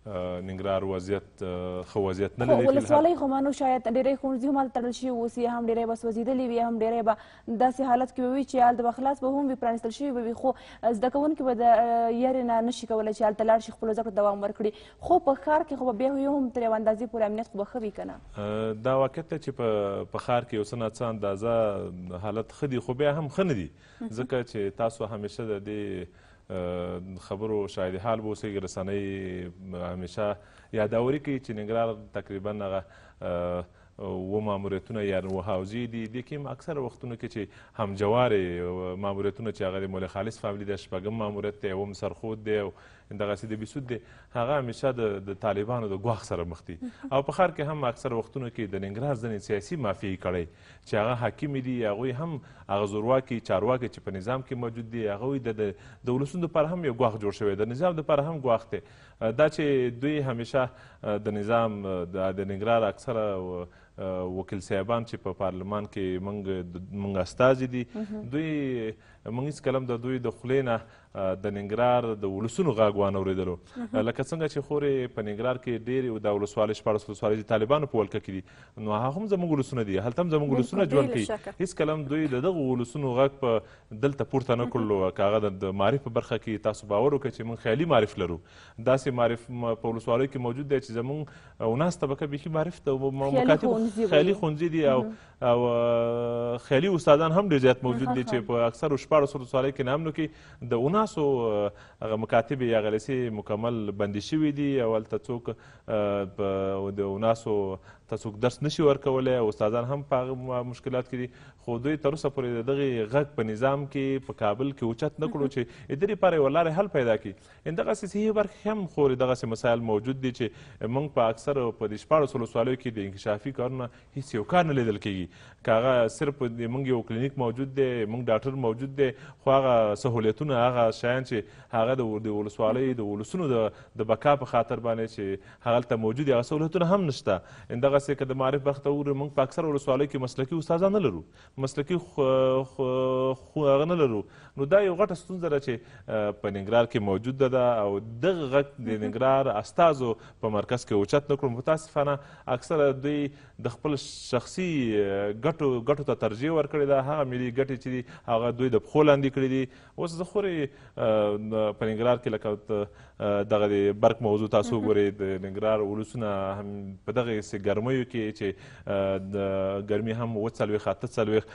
ننګرهار وضعیت خو وضعیت نه لري ولسوالۍ خو مانو شاید ډېری ښوونځي هم هلته تړل شوي اوسي هم ډېری به سوځېدلي وي هم ډېری به داسې حالت کې به وي چې هلته به خلاص به هم وي پرانیستل شوي به وي خو زده کوونکي به د یارې نه نشي کولی چې هلته لاړ شي خپلو زده دوام ورکړي خو په ښار کې خو به بیا یو هم تر یوه اندازې پورې امنیت خو به ښه وي که نه دا واقعیت دی چې په ښار کې یو څه ناڅه اندازه حالت ښه دي خو بیا هم ښه نه دي ځکه چې تاسو همیشه د دې خبرو شاهد حال به اوسئ رسنۍ همیشه یاداوري کوي چې ننګرهار تقریبا هغه و ماموریتونه یا وهاوزي دي دې کې اکثر وختونو کې چې همجوارې ماموریتونه چې هغه د مولا خالص فاملي د شپږم ماموریت دی اوم سرخود دی او دغسې د بیسود دی هغه همیشه د طالبانو د ګواښ سره مخ دي او په ښار کې هم اکثر وختونو کې د ننګرهار ځینې سیاسي مافیې کړی چې هغه حاکم دي هغوی هم هغه زورواکي چارواکي چې په نظام کې موجود دي هغوی د د ولسونو لپاره هم یو ګواښ جوړ شوی د نظام لپاره هم ګواښ دی دا چې دوی همیشه د نظام د ننګرهار اکثره وکیل صاحبان چې په پارلمان کې موږ موږ استازي دي دوی موږ هیڅکلم د دوی د خولې نه د ننګرهار د ولسونو غږ وانه اورېدلو لکه څنګه چې خورې په ننګرهار کې ډېرې دا ولسوالۍ شپاړس ولسوالۍ د طالبانو په ولکه کې دي نو هغه هم زموږ ولسونه دي هلته هم زموږ ولسونه ژوند کوي هیڅکلم دوی د دغه ولسونو غږ په دلته پورته نه کړلو که هغه د معرف په برخه کې تاسو باور وکړئ چې موږ خیالي معرف لرو داسې معرف په ولسوالیو کې موجود دی چې زموږ اوناس طبقه بیخي معرف ته مکاتب خیالي ښوونځي دي او او خیالي استادان هم ډېر زیات موجود دي چې په اکثرو شپاړسو سالۍ کې نه هم نو کې د اوناسو هغه مکاتبې یا غلیسې مکمل بندې شوي دي او هلته څوک د اوناسو تاسو درس نشي ورکولی او استادان هم په هغه مشکلات کې دي خو دوی تر اوسه پورې د دغې غږ په نظام کې په کابل کې اوچت نه کړو چې د دې لپاره یوه لارې حل پیدا کړي همدغسې صحیح برخې هم خورې دغسې مسایل موجود دي چې موږ په اکثر په دې شپاړسو لسوالیو کې د انکشافي کارونه هیڅ یو کار نه لیدل کېږي که هغه صرف موږ یو کلینیک موجود دی موږ ډاکټر موجود دی خو هغه سهولیتونه هغه شیان چې هغه د ولسوالۍ د ولسونو د بقا په خاطر باندې چې هغلته موجود دي هغه سهولیتونه هم نشته همدغه داسې که د معارف برخې ته وګورو موږ په اکثر ولسوالیو کې مسلکي استادان نه لرو مسلکي هغه نه لرو نو دا یو غټه ستونزه ده چې په ننګرهار کې موجوده ده او دغه غږ د ننګرهار استازو په مرکز کې اوچت نه کړو متاسفانه اکثره دوی د خپل شخصي ګټو ګټو ته ترجیح ورکړې ده هغه ملي ګټې چې دي هغه دوی د پښو لاندې کړي دي اوس زه خورې په ننګرهار کې لکه دغه د برق موضوع تاسو وګورئ د ننګرهار ولسونه هم په دغه سې ګرمۍ غرمیو کې چې د ګرمي هم اووه څلوېښت اته څلوېښت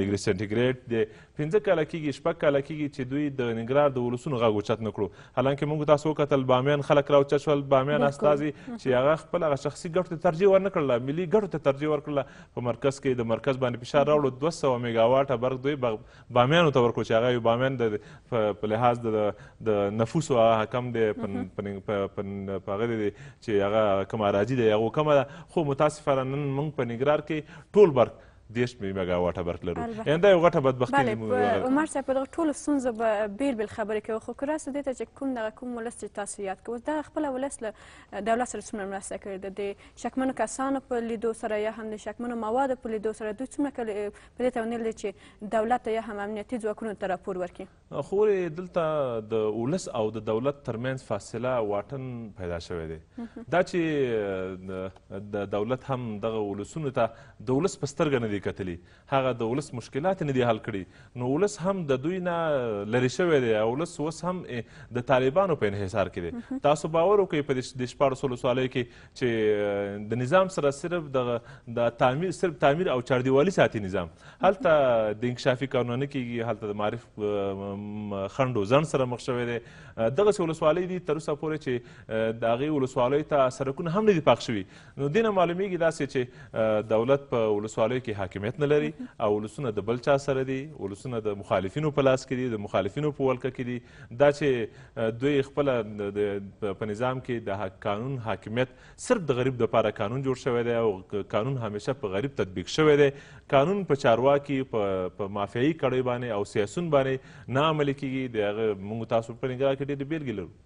ډیګري سینټیګریډ دی پنځه کاله کېږي شپږ کاله کېږي چې دوی د ننګرهار د ولسونو غږ اوچت نه کړو حالانکه موږ تاسو وکتل بامیان خلک راوچت شول بامیان استازي چې هغه خپل هغه شخصي ګټو ته ترجیح ورنه کړله ملي ګټو ته ترجیح ورکړله په مرکز کې د مرکز باندې فشار راوړو دوه سوه میګاواټه برق دوی بامیانو ته ورکړو چې هغه یو بامیان د په لحاظ د نفوسو هغه کم دی په هغه دی چې هغه کوم اراضي دی هغه کمه ده خو متاسفانه نن موږ په ننګرهار کې ټول برق دیش میمه واټه برق لرو انده یو غټه بدبختي بله عمر صاحب په دغه ټولو ستونزو به بېل بېل خبرې کوي خو که راسو دې ته چې کوم دغه کوم ولس چې تاسو یاد کوو دا خپله ولس له دولت سره څومره مرسته کړې ده د شکمنو کسانو په لیدو سره یا هم د شکمنو موادو په لیدو سره دوی څومره په دې توانیل دي چې دولت ته یا هم امنیتي ځواکونو ته راپور ورکړي خو دلته د ولس او د دولت ترمنځ فاصله واټن پیدا شوی دی دا چې د دولت هم دغه ولسونو ته د ولس په سترګه نه دی دي کتلي هغه د ولس مشکلات نه دي حل کړي نو ولس هم د دوی نه لرې شوی دی او ولس اوس هم د طالبانو په انحصار کې دی تاسو باور وکړئ په د شپاړسو ولسوالیو کې چې د نظام سره صرف د د تعمیر صرف تعمیر او چاردیوالي ساتي نظام هلته د انکشافي کارونه نه کېږي هلته د معارف خنډ و ځنډ سره مخ شوی دی دغسې ولسوالۍ دي تر اوسه پورې چې د هغې ولسوالیو ته سرکونه هم نه دي پاک شوي نو دې نه معلومیږي داسې چې دولت په ولسوالیو کې حاکمیت نه لري او ولسونه د بل چا سره دي ولسونه د مخالفینو په لاس کې دي د مخالفینو په ولکه کې دي دا چې دوی خپله په نظام کې د قانون حاکمیت صرف د غریب دپاره قانون جوړ شوی دی او قانون همیشه په غریب تطبیق شوی دی قانون په چارواکي په مافیایي کړیو باندې او سیاسون باندې نه عملي کېږي د هغه موږ تاسو په نګاه کې ډېرې بېلګې لرو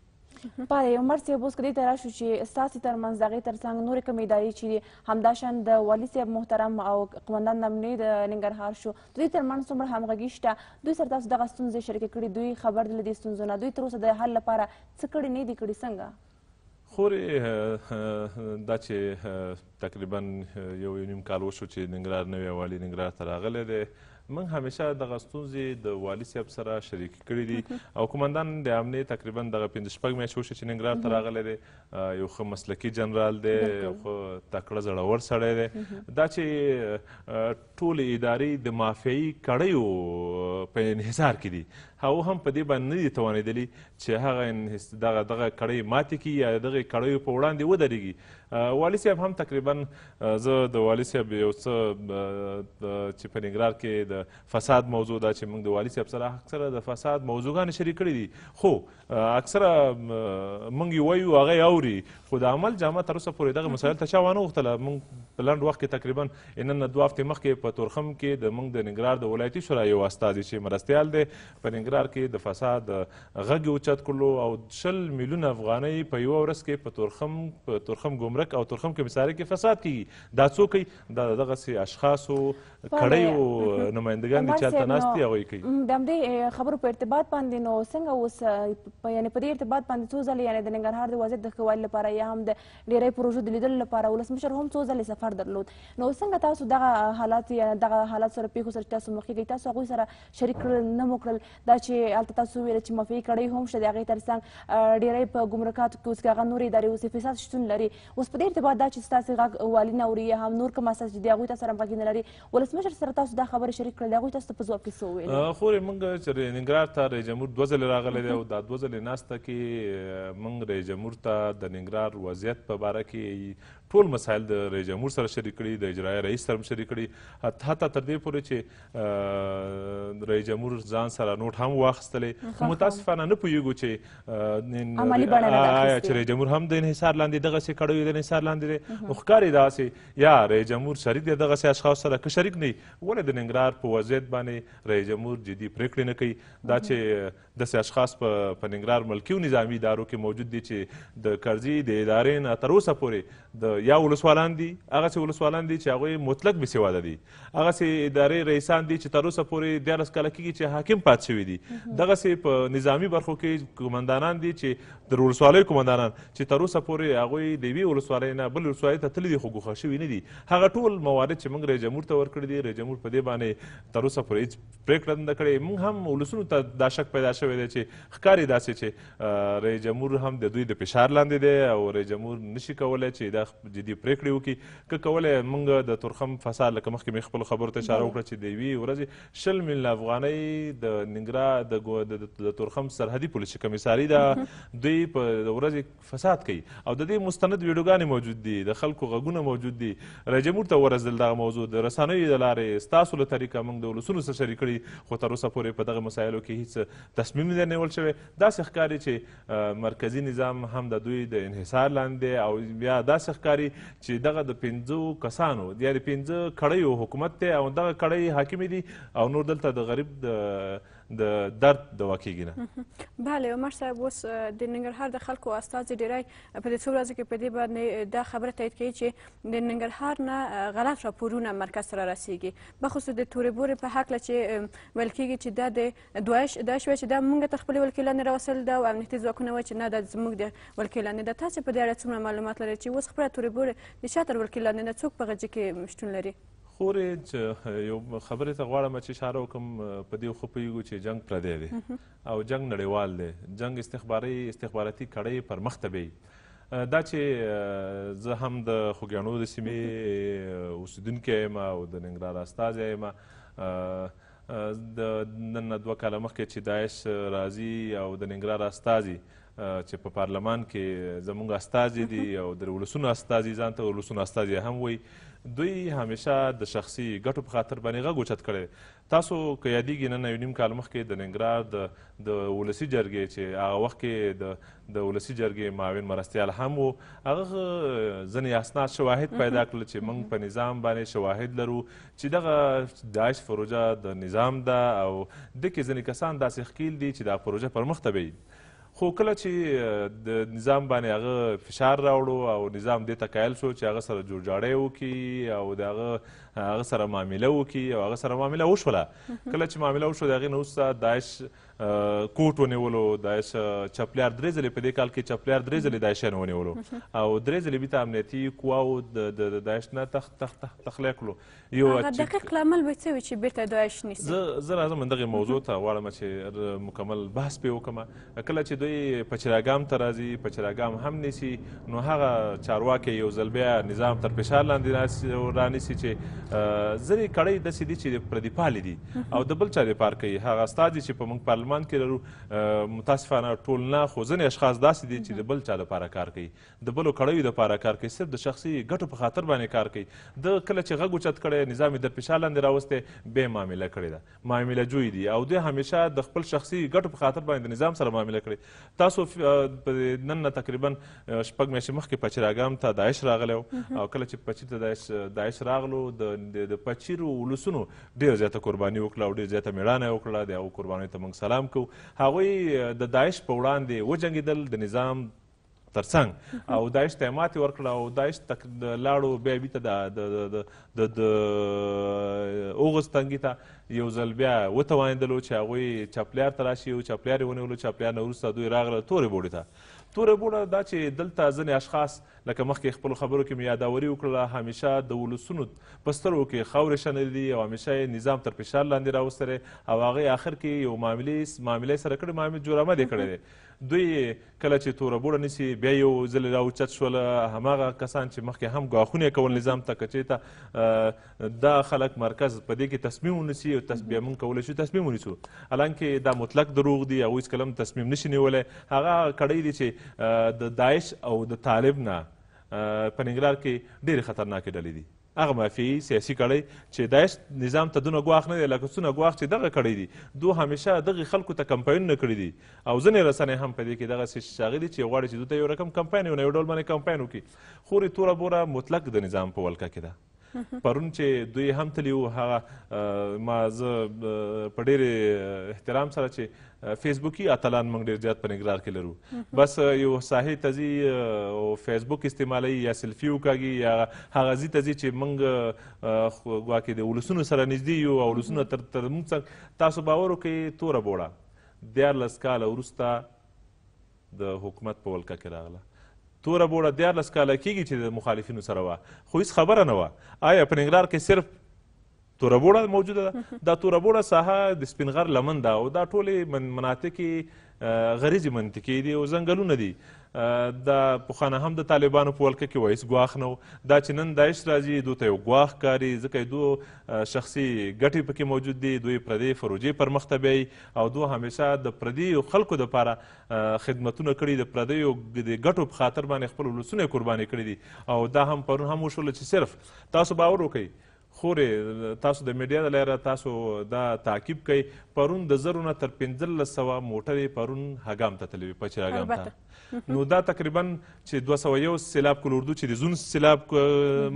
پاره عمر صاحب اوس کدی تر شو چې ستاسو ترمنځ دغه ترڅنګ نور کوم ادارې چې همدا شان د والی صاحب محترم او قومندان نمنې د ننګرهار شو دوی ترمنځ څومره همغږي شته دوی سره تاسو دغه ستونزې شریکې کړي دوی خبر دي د ستونزو نه دوی تر اوسه د حل لپاره څه کړي نه دي کړي څنګه خورې دا چې تقریبا یو یو نیم کال وشو چې ننګرهار نوی والي ننګرهار ته راغلی دی من همیشه دغه ستونزې د والي صاحب سره شریکې کړې دي او قمندان د امنې تقریبا دغه پنځه شپږ میاشتې وشوه چې ننګرهار ته راغلی دی یو ښه مسلکي جنرال دی یو ښه تکړه زړور سړی دی دا چې ټولې ادارې د مافیایي کړیو په انحصار کې دي هغه هم په دې باندې نه دي توانېدلي چې هغه دغه دغه کړۍ ماتې کړي یا دغه کړیو په وړاندې ودرېږي والي صاحب هم تقریبا زه د والي صاحب یو څه چې په ننګرهار کې د فساد موضوع دا چې موږ د والي صاحب سره اکثره د فساد موضوعګانې شریک کړي دي خو اکثره موږ یې وایو هغه اوري خو د عمل جامه تر اوسه پورې دغه مسایل ته چا وانه غوښتله موږ په لنډ وخت کې تقریبا ان نه دوه هفتې مخکې په تورخم کې د موږ د ننګرهار د ولایتي شورا یو استازی چې مرستیال دی په ننګرهار تکرار کې د فساد غږ اوچت کړلو او شل میلیونه افغانۍ په یوه ورځ کې په تورخم په تورخم ګمرک او تورخم کمیسارۍ کې فساد کیږي دا څوک دا دغسې اشخاصو کړیو نمایندګان دي چې هلته ناست دي هغوی کوي د همدې خبرو په ارتباط باندې نو څنګه اوس یعنې په دې ارتباط باندې څو ځلې یعنې د ننګرهار د وضعیت د ښه والي لپاره یا هم د ډېری پروژو د لیدلو لپاره ولسمشر هم څو ځلې سفر درلود نو څنګه تاسو دغه حالات یا دغه حالات سره پیښو سره چې تاسو مخکې کوي تاسو هغوی سره شریک کړل نه مو کړل دا چې هلته تاسو وویل چې مافیې کړی هم شته د هغې تر څنګ ډېری په ګمرکاتو کې اوس هغه نورې ادارې اوس فساد شتون لري اوس په دې ارتباط دا چې ستاسې غږ والي نه اوري یا هم نور کوم اساس چې د هغوی تاسو سره همغږي نه لري ولس ولسمشر سره تاسو دا خبره شریک کړل هغوی تاسو ته په ځواب کې څه وویل خورې موږ چې ننګرهار ته رئیس جمهور دوه ځلې راغلی دی او دا دوه ځلې ناسته کې موږ رئیس جمهور ته د ننګرهار وضعیت په باره کې ټول مسایل د رئیس جمهور سره شریک کړي د اجرایه رئیس سره هم شریک کړي حتی تر دې پورې چې رئیس جمهور ځان سره نوټ هم واخیستلی خو متاسفانه نه پوهېږو چې چې رئیس جمهور هم د انحصار لاندې دغسې کړیو د انحصار لاندې دی خو ښکاري داسې یا رئیس جمهور شریک دی دغسې اشخاصو سره که شریک نه وي ولې د ننګرهار په وضعیت باندې رئیس جمهور جدي پرېکړې نه کوي دا چې داسې اشخاص په په ننګرهار ملکي او نظامي ادارو کې موجود دي چې د کرځي د ادارې نه تر اوسه پورې د یا ولسوالان دي هغسې ولسوالان دي چې هغوی مطلق بېسواده دي هغسې ادارې رئیسان دي چې تر اوسه پورې دیارلس کاله کېږي چې حاکم پات شوي دي دغسې په نظامي برخو کې قمندانان دي چې د ولسوالیو قمندانان چې تر اوسه پورې هغوی د یوې ولسوالۍ نه بل ولسوالۍ ته تللي دي خو ګوښه شوي نه دي هغه ټول موارد چې موږ رئیس جمهور ته ورکړي دي رئیس جمهور په دې باندې تر اوسه پورې هېڅ پرېکړه نه ده کړې موږ هم ولسونو ته دا شک پیدا شوی شوی دی چې ښکاري داسې چې رئیس جمهور هم د دوی د فشار لاندې دی او رئیس جمهور نشي کولی چې دا جدي پرېکړې وکړي که کولی موږ د تورخم فساد لکه مخکې مې خپلو خبرو ته اشاره وکړه چې د یوې ورځې شل میلیونه افغانۍ د ننګرهار د تورخم سرحدي پولیس چې کمیساري ده دوی په ورځې فساد کوي او د دې مستند ویډیوګانې موجود دي د خلکو غږونه موجود دي رئیس جمهور ته ورسېدل دغه موضوع د رسنیو د لارې ستاسو له طریقه موږ د ولسونو سره شریک کړي خو تر اوسه پورې په دغه مسایلو کې هیڅ تصمیم تصمیم دی نیول شوی داسې ښکاري چې مرکزي نظام هم د دوی د انحصار لاندې او بیا داسې ښکاري چې دغه د پنځو کسانو یعنې پنځه کړیو حکومت دی او دغه کړۍ حاکمې دي او نور دلته د غریب د د درد دوا کیږي نه بله عمر صاحب اوس د ننګرهار د خلکو استازي ډیری په دې څو ورځو کې په دې باندې دا خبره تایید کوي چې د ننګرهار نه غلط راپورونه مرکز سره رسیږي بخصوص د تورې بورې په هکله چې ویل کیږي چې دا د دوایش دا شوه چې دا موږ ته خپلې ولکې راوصل ده او امنیتي ځواکونه وایي چې نه دا زموږ د ولکې لاندې ده تاسې په دې اړه څومره معلومات لرئ چې اوس خپله تورې بورې د شا تر ولکې لاندې نه څوک په غجې کې شتون لري خورې یو خبرې ته غواړم چې اشاره وکړم په دې ښه پوهېږو چې جنګ پردی دی او جنګ نړیوال دی جنګ استخباري استخباراتي کړۍ پر مخ ته دا چې زه هم د خوږیاڼو د سیمې اوسیدونکی یم او د ننګرهار استازی یم د نن نه دوه کاله مخکې چې داعش راځي او د ننګرهار استازي چې په پارلمان کې زموږ استازي دي او د ولسونو استازي ځان ته ولسونو استازي هم وایي دوی همیشه د شخصي ګټو په خاطر باندې غږ اوچت کړی تاسو که یادیږي نن یو نیم کال مخکې د ننګرهار د ولسي جرګې چې هغه وخت کې د ولسي جرګې معاون مرستیال هم و هغه ځینې اسناد شواهد پیدا کړل چې موږ په نظام باندې شواهد لرو چې دغه داعش پروژه د نظام ده او دکې ځینې کسان داسې ښکیل دي چې دا پروژه پرمخ ته بیایي خو کله چې د نظام باندې هغه فشار راوړو او نظام دې ته قایل شو چې هغه سره جوړجاړی وکړي او د هغه هغه سره معامله وکړي او هغه سره معامله وشوله کله چې معامله وشوه د هغې نه وروسته داعش کوټ ونیولو د چپلیار درې ځلې په دې کال کې چپلیار درې ځلې داعشیان ونیولو او درې ځلې بیته امنیتي قواو د داعش نه تخت تخت تخلیه کړو یو دقیق لامل به څه وي چې بیرته داعش نیسي زه راځم دغې موضوع ته غواړم چې مکمل بحث پې وکړم کله چې دوی پچراګام ته راځي پچراګام هم نیسي نو هغه چارواکي یو ځل بیا نظام تر فشار لاندې رانیسي چې زرې کړۍ داسې دي چې پردي پالې دي او د بل چا دپار کوي هغه استاد چې په موږ پارلمان سازمان کې لرو متاسفانه ټول نه خو ځینې اشخاص داسې دي چې د بل چا لپاره کار کوي د بلو کړیو لپاره کار کوي صرف د شخصي ګټو په خاطر باندې کار کوي د کله چې غږ اوچت کړی نظام یې د فشار لاندې راوستی بې معامله کړې ده معامله جوی دي او دوی همیشه د خپل شخصي ګټو په خاطر باندې د نظام سره معامله کړې تاسو نن نه تقریبا شپږ میاشتې مخکې پچراګام ته داعش راغلی او کله چې پچیر ته داعش داعش راغلو د پچیرو ولسونو ډېر زیاته قرباني وکړه او ډېر زیاته میړانه یې وکړه د هغو قربانیو ته موږ سلام سلام کو هغوی د داعش په وړاندې وجنګېدل د نظام ترڅنګ او داعش ته ماتې ورکړه او داعش لاړو بیا بیرته د د د اوغست تنګي ته یو ځل بیا وتوانېدلو چې هغوی چاپلار ته راشي او چاپلار یې ونیولو چاپلار نه وروسته دوی راغله تورې بوړې ته توره بوړه دا چې دلته ځینې اشخاص لکه مخکې خپلو خبرو کې مې یاداوري وکړله همیشه د ولسونو په سترګو کې خاورې شنلې دي او همیشه نظام تر فشار لاندې راوستلی او هغې آخر کې یو معاملې معاملې سره کړې معامل جرامه دی کړی دی دوی کله چې توره بوړه نیسي بیا یو ځل راوچت شوله هماغه کسان چې مخکې هم ګواښونه یې کول نظام ته که چېرته دا خلک مرکز په دې کې تصمیم ونیسي بیا موږ کولی شو تصمیم ونیسو حالانکې دا مطلق دروغ دی هغوی هیڅکله هم تصمیم نشي نیولی هغه کړی دی چې د داعش او د طالب نه په ننګرهار کې ډېرې خطرناکې ډلې دي هغه مافیایي سیاسي کړۍ چې داعش نظام ته دونه ګواښ نه دی لکه څونه ګواښ چې دغه کړی دي دو همیشه دغې خلکو ته کمپاینونه کړي دي او ځینې رسنۍ هم په دې کې دغسې ښاغلي چې غواړي چې دوی ته یو رقم کمپاین یو نه یو ډول باندې کمپاین وکړي خو تور بوره مطلق د نظام په ولکه کې ده پرون چې دوی هم تللی وو هغه ما زه په ډېرې احترام سره چې فیسبوکي اتلان موږ ډېر زیات په نګرار کې لرو بس یو ساحې ته ځي او فیسبوک استعمالوي یا سیلفي وکاږي یا هغه ځي ته ځي چې موږ ګواکې د ولسونو سره نږدې یو او ولسونه تر تر موږ تاسو باور وکړئ توره بوړه دیارلس کاله وروسته د حکومت په ولکه کې راغله توره بوړه دیارلس کاله کیږي چې د مخالفینو سره وه خو هیڅ خبره نه وه آیا په ننګرهار کې صرف توره بوړه موجوده ده دا توره بوړه ساحه د سپینغر لمن ده او دا ټولې من مناطقې غریزې منطقې دي او ځنګلونه دي دا پخوانه هم د طالبانو په ولکه کې وایس ګواښ نه دا چې نن داعش راځي دوی ته یو ګواښ کاري ځکه دو شخصي ګټې پکې موجود دي دوی پردې فروجې پرمخته بیایي او دو همیشه د پردیو خلکو دپاره خدمتونه کړي د پردیو د ګټو په خاطر باندې خپل ولسونه یې قرباني کړي دي او دا هم پرون هم وشوله چې صرف تاسو باور وکړئ خورې تاسو د میډیا د لارې تاسو دا تعقیب کوئ پرون د زرو نه تر پنځلس سوه موټرې پرون هګام ته تللې وي پچیر هګام ته نو دا تقریبا چې دوه سوه یو سیلاب کل اردو چې د زون سیلاب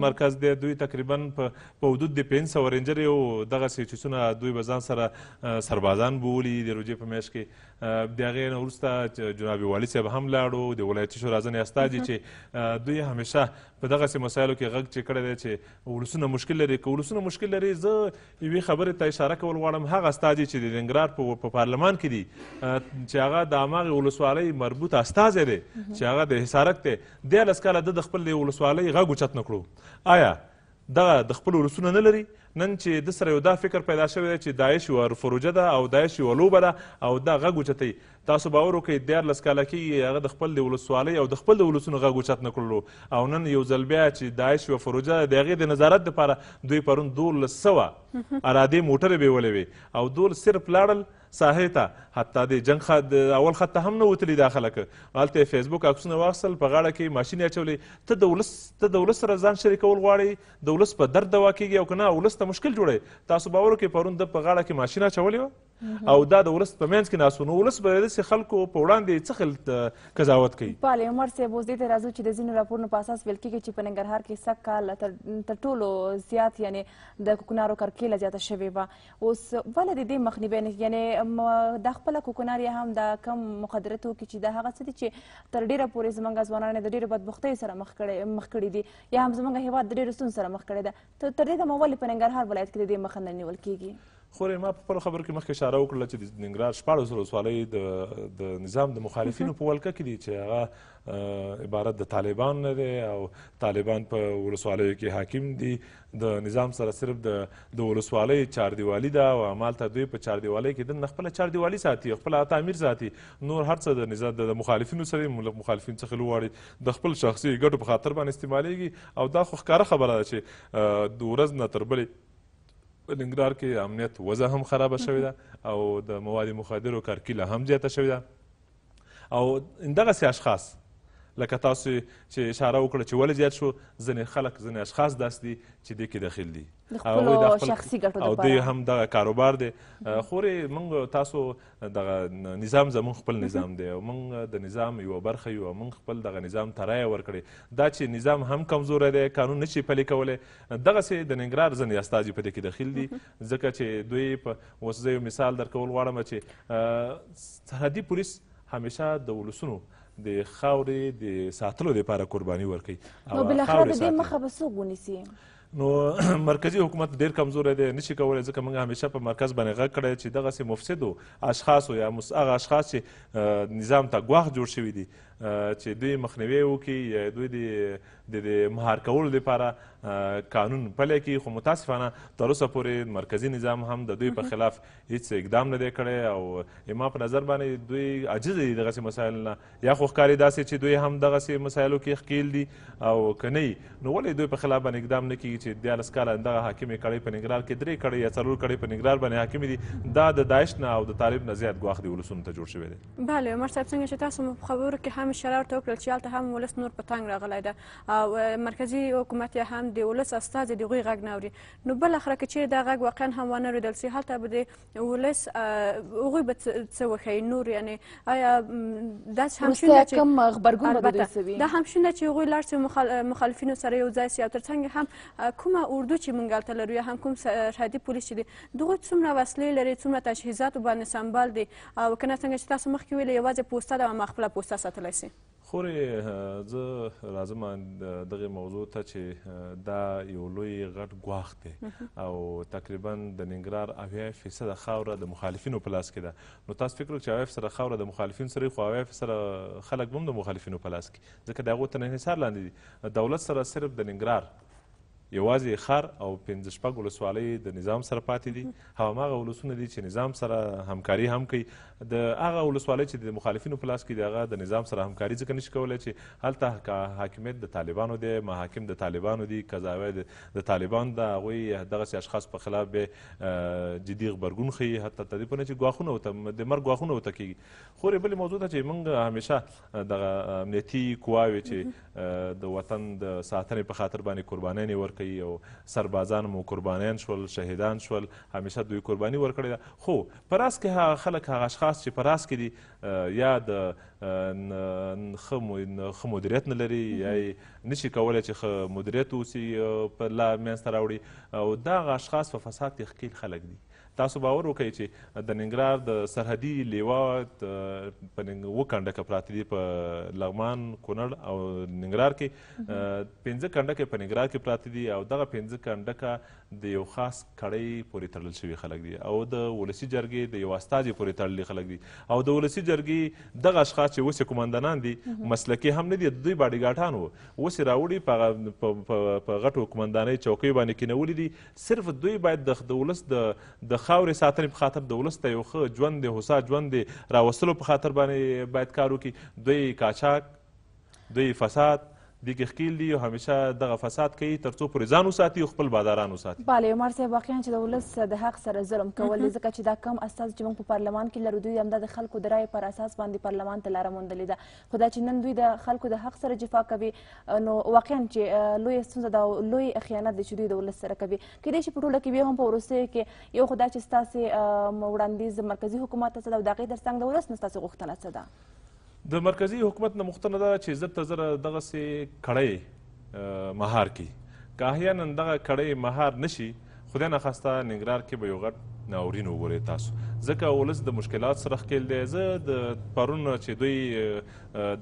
مرکز دی دوی تقریبا په حدود د پنځه سوه رینجر یو دغسې چیسونه دوی به ځان سره سربازان بولي د روجې په میاشت کې د هغې نه وروسته جناب والي صاحب هم لاړو د ولایتي شورا ځینې استازي چې دوی همیشه په دغسې مسایلو کې غږ چې کړی دی چې ولسونه مشکل لري که ولسونه مشکل لري زه یوې خبرې ته اشاره کول غواړم هغه استازي چې د ننګرهار په پا پارلمان کې دي چې هغه د هماغې ولسوالۍ مربوط استازی دی چې هغه د حسارک دی دیارلس کاله ده د خپل د ولسوالۍ غږ اوچت نه کړو آیا دغه د خپل ولسونه نه لري نن چې د سره یو دا فکر پیدا شوی دی چې داعش یوه پروژه ده او داعش یوه لوبه ده او دا غږ اوچتوي تاسو باور وکړئ دیارلس کاله کېږي هغه د خپل د ولسوالۍ او د خپل د ولسونو غږ اوچت نه کړلو او نن یو ځل بیا چې داعش یوه پروژه د هغې د نظارت دپاره دوی پرون دولس سوه ارادې موټرې بیولې وې او دولس صرف لاړل ساحې ته حتی د جنگ خط اول خط ته هم نه وتلي دا خلک هلته فیسبوک عکسونه واخیستل په غاړه کې ماشین یې اچولې ته د ولس ته د ولس سره ځان شریکول غواړئ د ولس په درد دوا کېږي او که نه ولس ته مشکل جوړوي تاسو باور وکړئ پرون ده په غاړه کې ماشین اچولې وه او دا د ولس په منځ کې ناسونو ولس به داسې خلکو په وړاندې څه خل قضاوت کوي بله عمر صاحب اوس دې ته راځو چې د ځینو راپورونو په اساس ویل کېږي چې په ننګرهار کې سږ کال تر ټولو زیات یعنی د کوکنارو کرکیله زیاته شوې وه اوس ولې د دې مخنیوی نه یعنې دا خپله کوکنار هم د کم مخدره توکي چې دا هغه څه دي چې تر ډېره پورې زموږ ځوانان د ډېرې بدبختۍ سره مخ کړي دي یا هم زموږ هېواد د ډېرو ستونزو سره مخ کړی ده تر دې دمه ولې په ننګرهار ولایت کې د دې مخه نه نیول کېږي خورې ما په خپله خبره کې مخکې اشاره وکړله چې د ننګرهار شپاړس ولسوالۍ د د نظام د مخالفینو په ولکه کې دي چې هغه عبارت د طالبان نه دی او طالبان په ولسوالیو کې حاکم دي د نظام سره صرف د د ولسوالۍ چاردیوالي ده او همالته دوی په چاردیوالۍ کې دننه خپله چاردیوالي ساتي خپله تعمیر ساتي نور هر څه د نظام د مخالفینو سره مخالفین څخه لوړي د خپل شخصي ګټو په خاطر باندې استعمالیږي او دا خو ښکاره خبره ده چې د ورځ نه تر بلې په ننګرهار کې امنیت وضع هم خرابه شوې ده او د مواد مخدرو کارکي لا هم زیاته شوې ده او دغسې اشخاص لکه تاسو چې اشاره وکړه چې ولې زیات شو ځینې خلک ځینې اشخاص داسې دي چې دې کې دخیل دي او دوی هم دغه کاروبار دی خورې موږ تاسو دغه نظام زموږ خپل نظام دی او موږ د نظام یوه برخه یو موږ خپل دغه نظام ته رایه ورکړې دا چې نظام هم کمزوری دی قانون نه شي پلي کولی دغسې د ننګرهار ځینې استازي په دې کې دخیل دي ځکه چې دوی په اوس زه یو مثال درکول غواړم چې سرحدي پولیس همیشه د ولسونو د خاورې د ساتلو لپاره قرباني ورکوي نو بالاخره د دې مخه به څوک ونیسي نو مرکزی حکومت ډیر کمزوری دی نشي کولی ځکه موږ همیشه په مرکز باندې غږ کړی چې دغسې مفسدو اشخاصو یا هغه اشخاص چې نظام ته ګواښ جوړ شوي دي چې دوی مخنیوی وکړي یا دوی د د مهار کولو لپاره قانون پلی کړي خو متاسفانه تر اوسه پورې مرکزي نظام هم د دوی په خلاف هیڅ اقدام نه دی کړی او زما په نظر باندې دوی عاجز دي دغسې مسایلو نه یا خو ښکاري داسې چې دوی هم دغسې مسایلو کې ښکیل دي او که نه نو ولې دوی په خلاف باندې اقدام نه کیږي چې دیارلس کاله دغه حاکمې کړۍ په ننګرهار کې درې کړۍ یا څلور کړۍ په ننګرهار باندې حاکمې دي دا د داعش نه او د طالب نه زیات ګواښ دی ولسونو ته جوړ شوی دی بله عمر صاحب څنګه چې تاسو خبرو کې هم هم اشاره ورته وکړل چې هلته هم ولس نور په تنګ راغلی ده او مرکزي حکومت یې هم د ولس استازي د هغوی غږ نه اوري نو بالاخره که چیرې دا غږ واقعا هم ونه اورېدل سي هلته به د ولس هغوی به څه وښیي نور یعنې آیا داسې هم شونې ده چې کوم غبرګون به دا هم شونې ده چې هغوی لاړ شي مخالفینو سره یو ځای سي او تر څنګ هم کومه اردو چې موږ هلته لرو یا هم کوم سرحدي پولیس چې دي دغوی څومره وسلې لري څومره تجهیزاتو باندې سمبال دي او که نه څنګه چې تاسو مخکې ویلې یوازې پوسته ده ما خپله پوسته ساتلی رسي خورې زه راځم دغه موضوع ته چې دا یو لوی غټ ګواښ دی او تقریبا د ننګرهار اویا فیصده خاوره د مخالفینو په لاس کې ده نو تاسو فکر وکړئ چې اویا فیصده خاوره د مخالفینو سره خو اویا فیصده خلک به هم د مخالفینو په لاس کې ځکه د هغو تر انحصار لاندې دي دولت سره صرف د ننګرهار یوازې خر او پنځه شپږ ولسوالۍ د نظام سره پاتې دي هماغه ولسونه دي چې نظام سره همکاري هم کوي د هغه ولسوالۍ چې د مخالفینو په لاس کې دي هغه د نظام سره همکاري ځکه نشي کولی چې هلته حاکمیت د طالبانو دی محاکم د طالبانو دي قضاوی د طالبانو ده هغوی دغسې اشخاص په خلاف بیا جدي غبرګون ښیي حتی تر دې پورې چې ګواښونه ورته د مرګ ګواښونه ورته کېږي خو بلې موضوع ده چې موږ همیشه دغه امنیتي قواوې چې د وطن د ساتنې په خاطر باندې قربانۍ ورکوي کوي او سربازان مو قربانیان شول شهیدان شول همیشه دوی قرباني ورکړې ده خو په راس کې هغه خلک هغه اشخاص چې په راس کې دي یا د ښه مدیریت نه لري یا نشي کولی چې ښه مدیریت اوسي په لا منځته راوړي او دا هغه اشخاص په فساد کې ښکیل خلک دي تاسو باور وکئ چې د ننګرهار د سرحدي لیوا په اووه کنډکه پراته دي په لغمان کونړ او ننګرهار کې پنځه کنډکې په ننګرهار کې پراته دي او دغه پنځه کنډکه د یو خاص کړۍ پورې تړل شوي خلک دي او د ولسي جرګې د یو استازي پورې تړلي خلک دي او د ولسي جرګې دغه اشخاص چې اوس یې قمندانان دي مسلکي هم نه دي د دوی باډیګاټان وو اوس یې راوړي په غټو قمندانۍ چوکیو باندې کینولي دي صرف دوی باید د ولس د خاورې ساتنې په خاطر د ولس ته یو ښه ژوند د هوسا ژوند د راوستلو په خاطر باندې باید کار وکړي دوی قاچاق دوی فساد بیګ ښکیل دي او همیشه دغه فساد کوي تر څو پورې ځان وساتي او خپل باداران وساتي بله عمر صاحب واقعا چې د ولس د حق سره ظلم کول دی ځکه چې دا کم استازي چې موږ په پارلمان کې لرو دوی همدا د خلکو د رایې پر اساس باندې پارلمان ته لاره موندلې ده خو دا چې نن دوی د خلکو د حق سره جفا کوي نو واقعا چې لوی ستونزه دا لوی خیانت دی چې دوی د ولس سره کوي کېدای شي په ټوله کې بیا هم په وروستیو کې یو خو دا چې ستاسې وړاندیز مرکزي حکومت ته څه ده او د هغې ترڅنګ د ولس نه ستاسې غوښتنه څه ده د مرکزی حکومت نه مختنه ده چې زر ته زر دغسې کړۍ مهار کړي که احیانا دغه کړۍ مهار نشي خدای نخواسته ننګرهار کې به یو غټ ناورین وګورئ تاسو ځکه ولس د مشکلات سره ښکیل دی زه د پرون چې دوی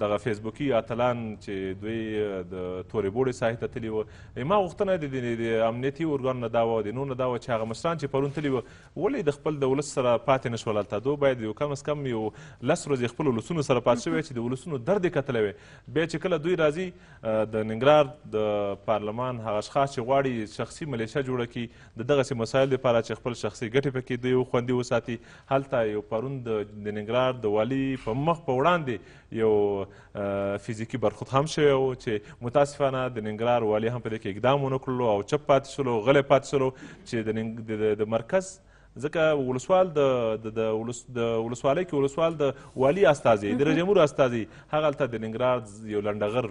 دغه فیسبوکي اتلان چې دوی د تورې بوړې ساحې ته تللي وو ما غوښتنه د امنیتي ارګان نه دا وه د نور نه دا وه چې هغه مشران چې پرون تللي وو ولې د خپل د ولس سره پاتې نه شول هلته دوی باید یو کم از کم یو لس ورځې خپل ولسونو سره پاتې شوی چې د ولسونو درد یې کتلی وی بیا چې کله دوی راځي د ننګرهار د پارلمان هغه اشخاص چې غواړي شخصي ملیشه جوړه کړي د دغسې مسایلو لپاره چې خپل شخصي ګټې پکې دوی وخوندي وساتي هلته یو پرون د ننګرهار د والي په مخ په وړاندې یو فزیکي برخود هم شوی و چې متاسفانه د ننګرهار والي هم په دې کې اقدام ونه کړلو او چپ پاتې شولو غلی پاتې شولو چې د مرکز ځکه ولسوال د د ولسوالۍ کې ولسوال د والي استازی د رئیس جمهور استازی هغه هلته د ننګرهار یو لنډغر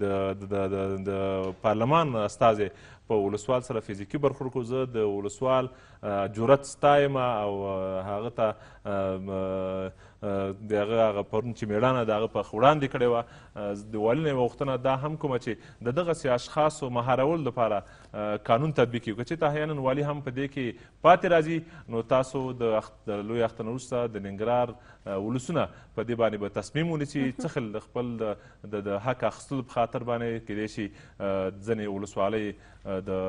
د د د پارلمان استازی په ولسوال سره فزیکي برخورد کو زه د ولسوال جرأت ستایم او هغه ته د هغه هغه پرون چې مېړانه د هغه په وړاندې کړې وه والنې غوښتنه دا هم کومه چې د دغسې اشخاصو مهارولو لپاره قانون تطبیق کړي که چېرته احیانا والي هم په دې کې پاتې راځي نو تاسو د لوی اختن وروسته د ننګرهار ولسونه په دې باندې به تصمیم ونیسي څه خل خپل د حق اخیستلو په خاطر باندې کیدای شي ځینې ولسوالۍ د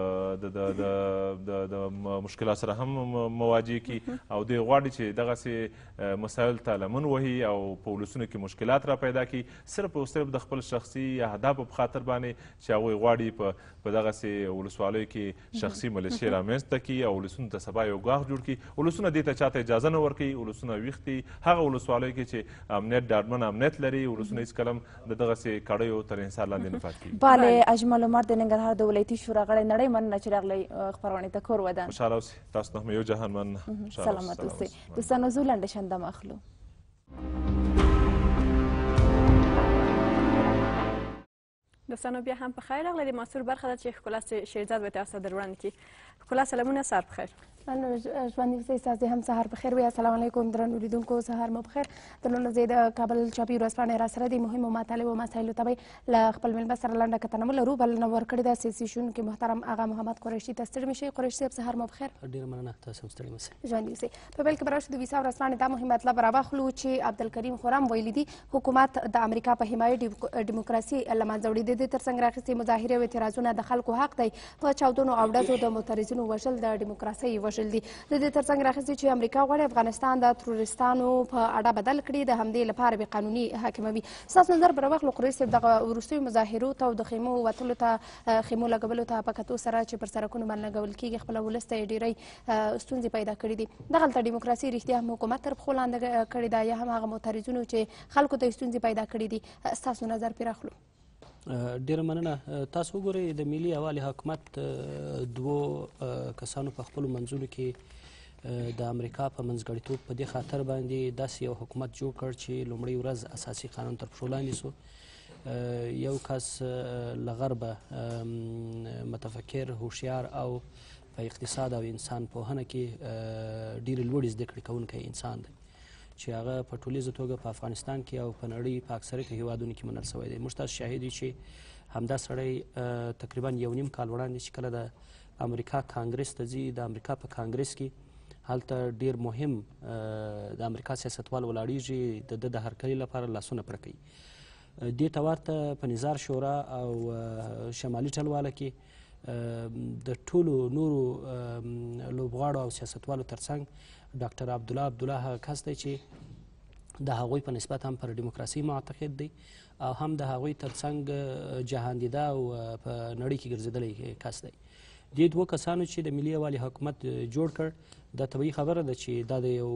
د د د مشکلات سره هم مواجه کی او دوی غواړي چې دغسې مسایل ته لمن وهي او په ولسونو کې مشکلات را پیدا کړي صرف صاحب د خپل شخصي اهدافو په خاطر باندې چې هغوی غواړي په په دغسې ولسوالیو کې شخصي ملیشې رامنځته کړي او ولسونو ته سبا یو ګواښ جوړ کړي ولسونه دې ته چاته اجازه نه ورکوي ولسونه ویښ دي هغه ولسوالیو کې چې امنیت ډاډمن امنیت لري ولسونه هېڅ کلم د دغسې کړیو تر انحصار لاندې نه پاتې کېږي بله اجمل عمر د ننګرهار د ولایتي شورا غړی نړۍ مننه چې راغلی خپرونې ته کور ودان خوشحاله اوسئ تاسو نه هم یو جهان مننه سلامت اوسئ دوستانو زو لنډه شنده مخلو دوستانو بیا هم په خیر راغلئ د ماسور برخه ده چې ښکلا شیرزاد به تاسو در وړاندې کړي ښکلا سلامونه سهار بخیر ژوندي اوسئ ستاسې هم سهار بخیر وي السلام علیکم درنو لیدونکو سهار مو بخیر درنو زه د کابل چاپي ورځپاڼې را سره دي مهمو مطالبو مسایلو ته به له خپل مېلمه سره لنډه کتنه مو لرو بلنه ورکړې ده سیاسي ښوونکي محترم اغا محمد قریشي ته ستړي مشئ قریشي صاحب سهار مو بخیر ډېر مننه تاسو هم ستړي مسئ ژوندي اوسئ په بل کې به راشو د ویسا ورځپاڼې دا مهم مطلب راواخلو چې عبدالکریم خورم ویلي دي حکومت د امریکا په حمایې ډیموکراسي له منځه وړي د دې ترڅنګ راخیستې مظاهرې او اعتراضونه د خلکو حق دی په چاودنو او ډزو د معترضینو تبعیضونو وژل د ډیموکراسۍ وژل دي د دې ترڅنګ راخیستې چې امریکا غواړي افغانستان د ترورستانو په اړه بدل کړي د همدې لپاره بې قانوني حاکموي ستاسو نظر بر وخت لقري صاحب دغه وروستیو مظاهرو ته او د خیمو وتلو ته خیمو لګولو ته په کتو سره چې پر سرکونو باندې لګول کېږي خپله ولس ته یې ډېری ستونزې پیدا کړي دي دغلته ډیموکراسي رښتیا هم حکومت تر پښو لاندې کړې ده یا هم هغه معترضونو چې خلکو ته ستونزې پیدا کړي دي ستاسو نظر پرې اخلو ډیره مننه تاسو وګورئ د ملي اوالی حکومت دوو کسانو په خپلو منځونو کې د امریکا په منځګړیتوب په دې خاطر باندې داسې یو حکومت جوړ کړ چې لومړۍ ورځ اساسي قانون تر پښو لاندې سو یو کس له غربه متفکر هوښیار او په اقتصاد او انسان پوهنه کې ډېرې لوړې زده کړې کوونکی انسان دی چې هغه په ټولیزه توګه په افغانستان کې او په نړۍ په اکثریت هیوادونو کې منل شوی دی موږ تاسو شاهد یو چې همدا سړی تقریبا یو نیم کال وړاندې چې کله د امریکا کانګرس ته ځي د امریکا په کانګرس کې هلته ډیر مهم د امریکا سیاستوال ولاړیږي د د هرکلي لپاره لاسونه پرکوي دې ته ورته په نظار شورا او شمالي ټلواله کې د ټولو نورو لوبغاړو او سیاستوالو ترڅنګ ډاکټر عبدالله عبدالله هغه کس دی چې د هغوی په نسبت هم پر ډیموکراسي معتقد دی او هم د هغوی ترڅنګ جهان دیده او په نړۍ کې ګرځېدلی کس دی دې دوه کسانو چې د ملي یووالي حکومت جوړ کړ دا طبیعي خبره ده چې دا د یو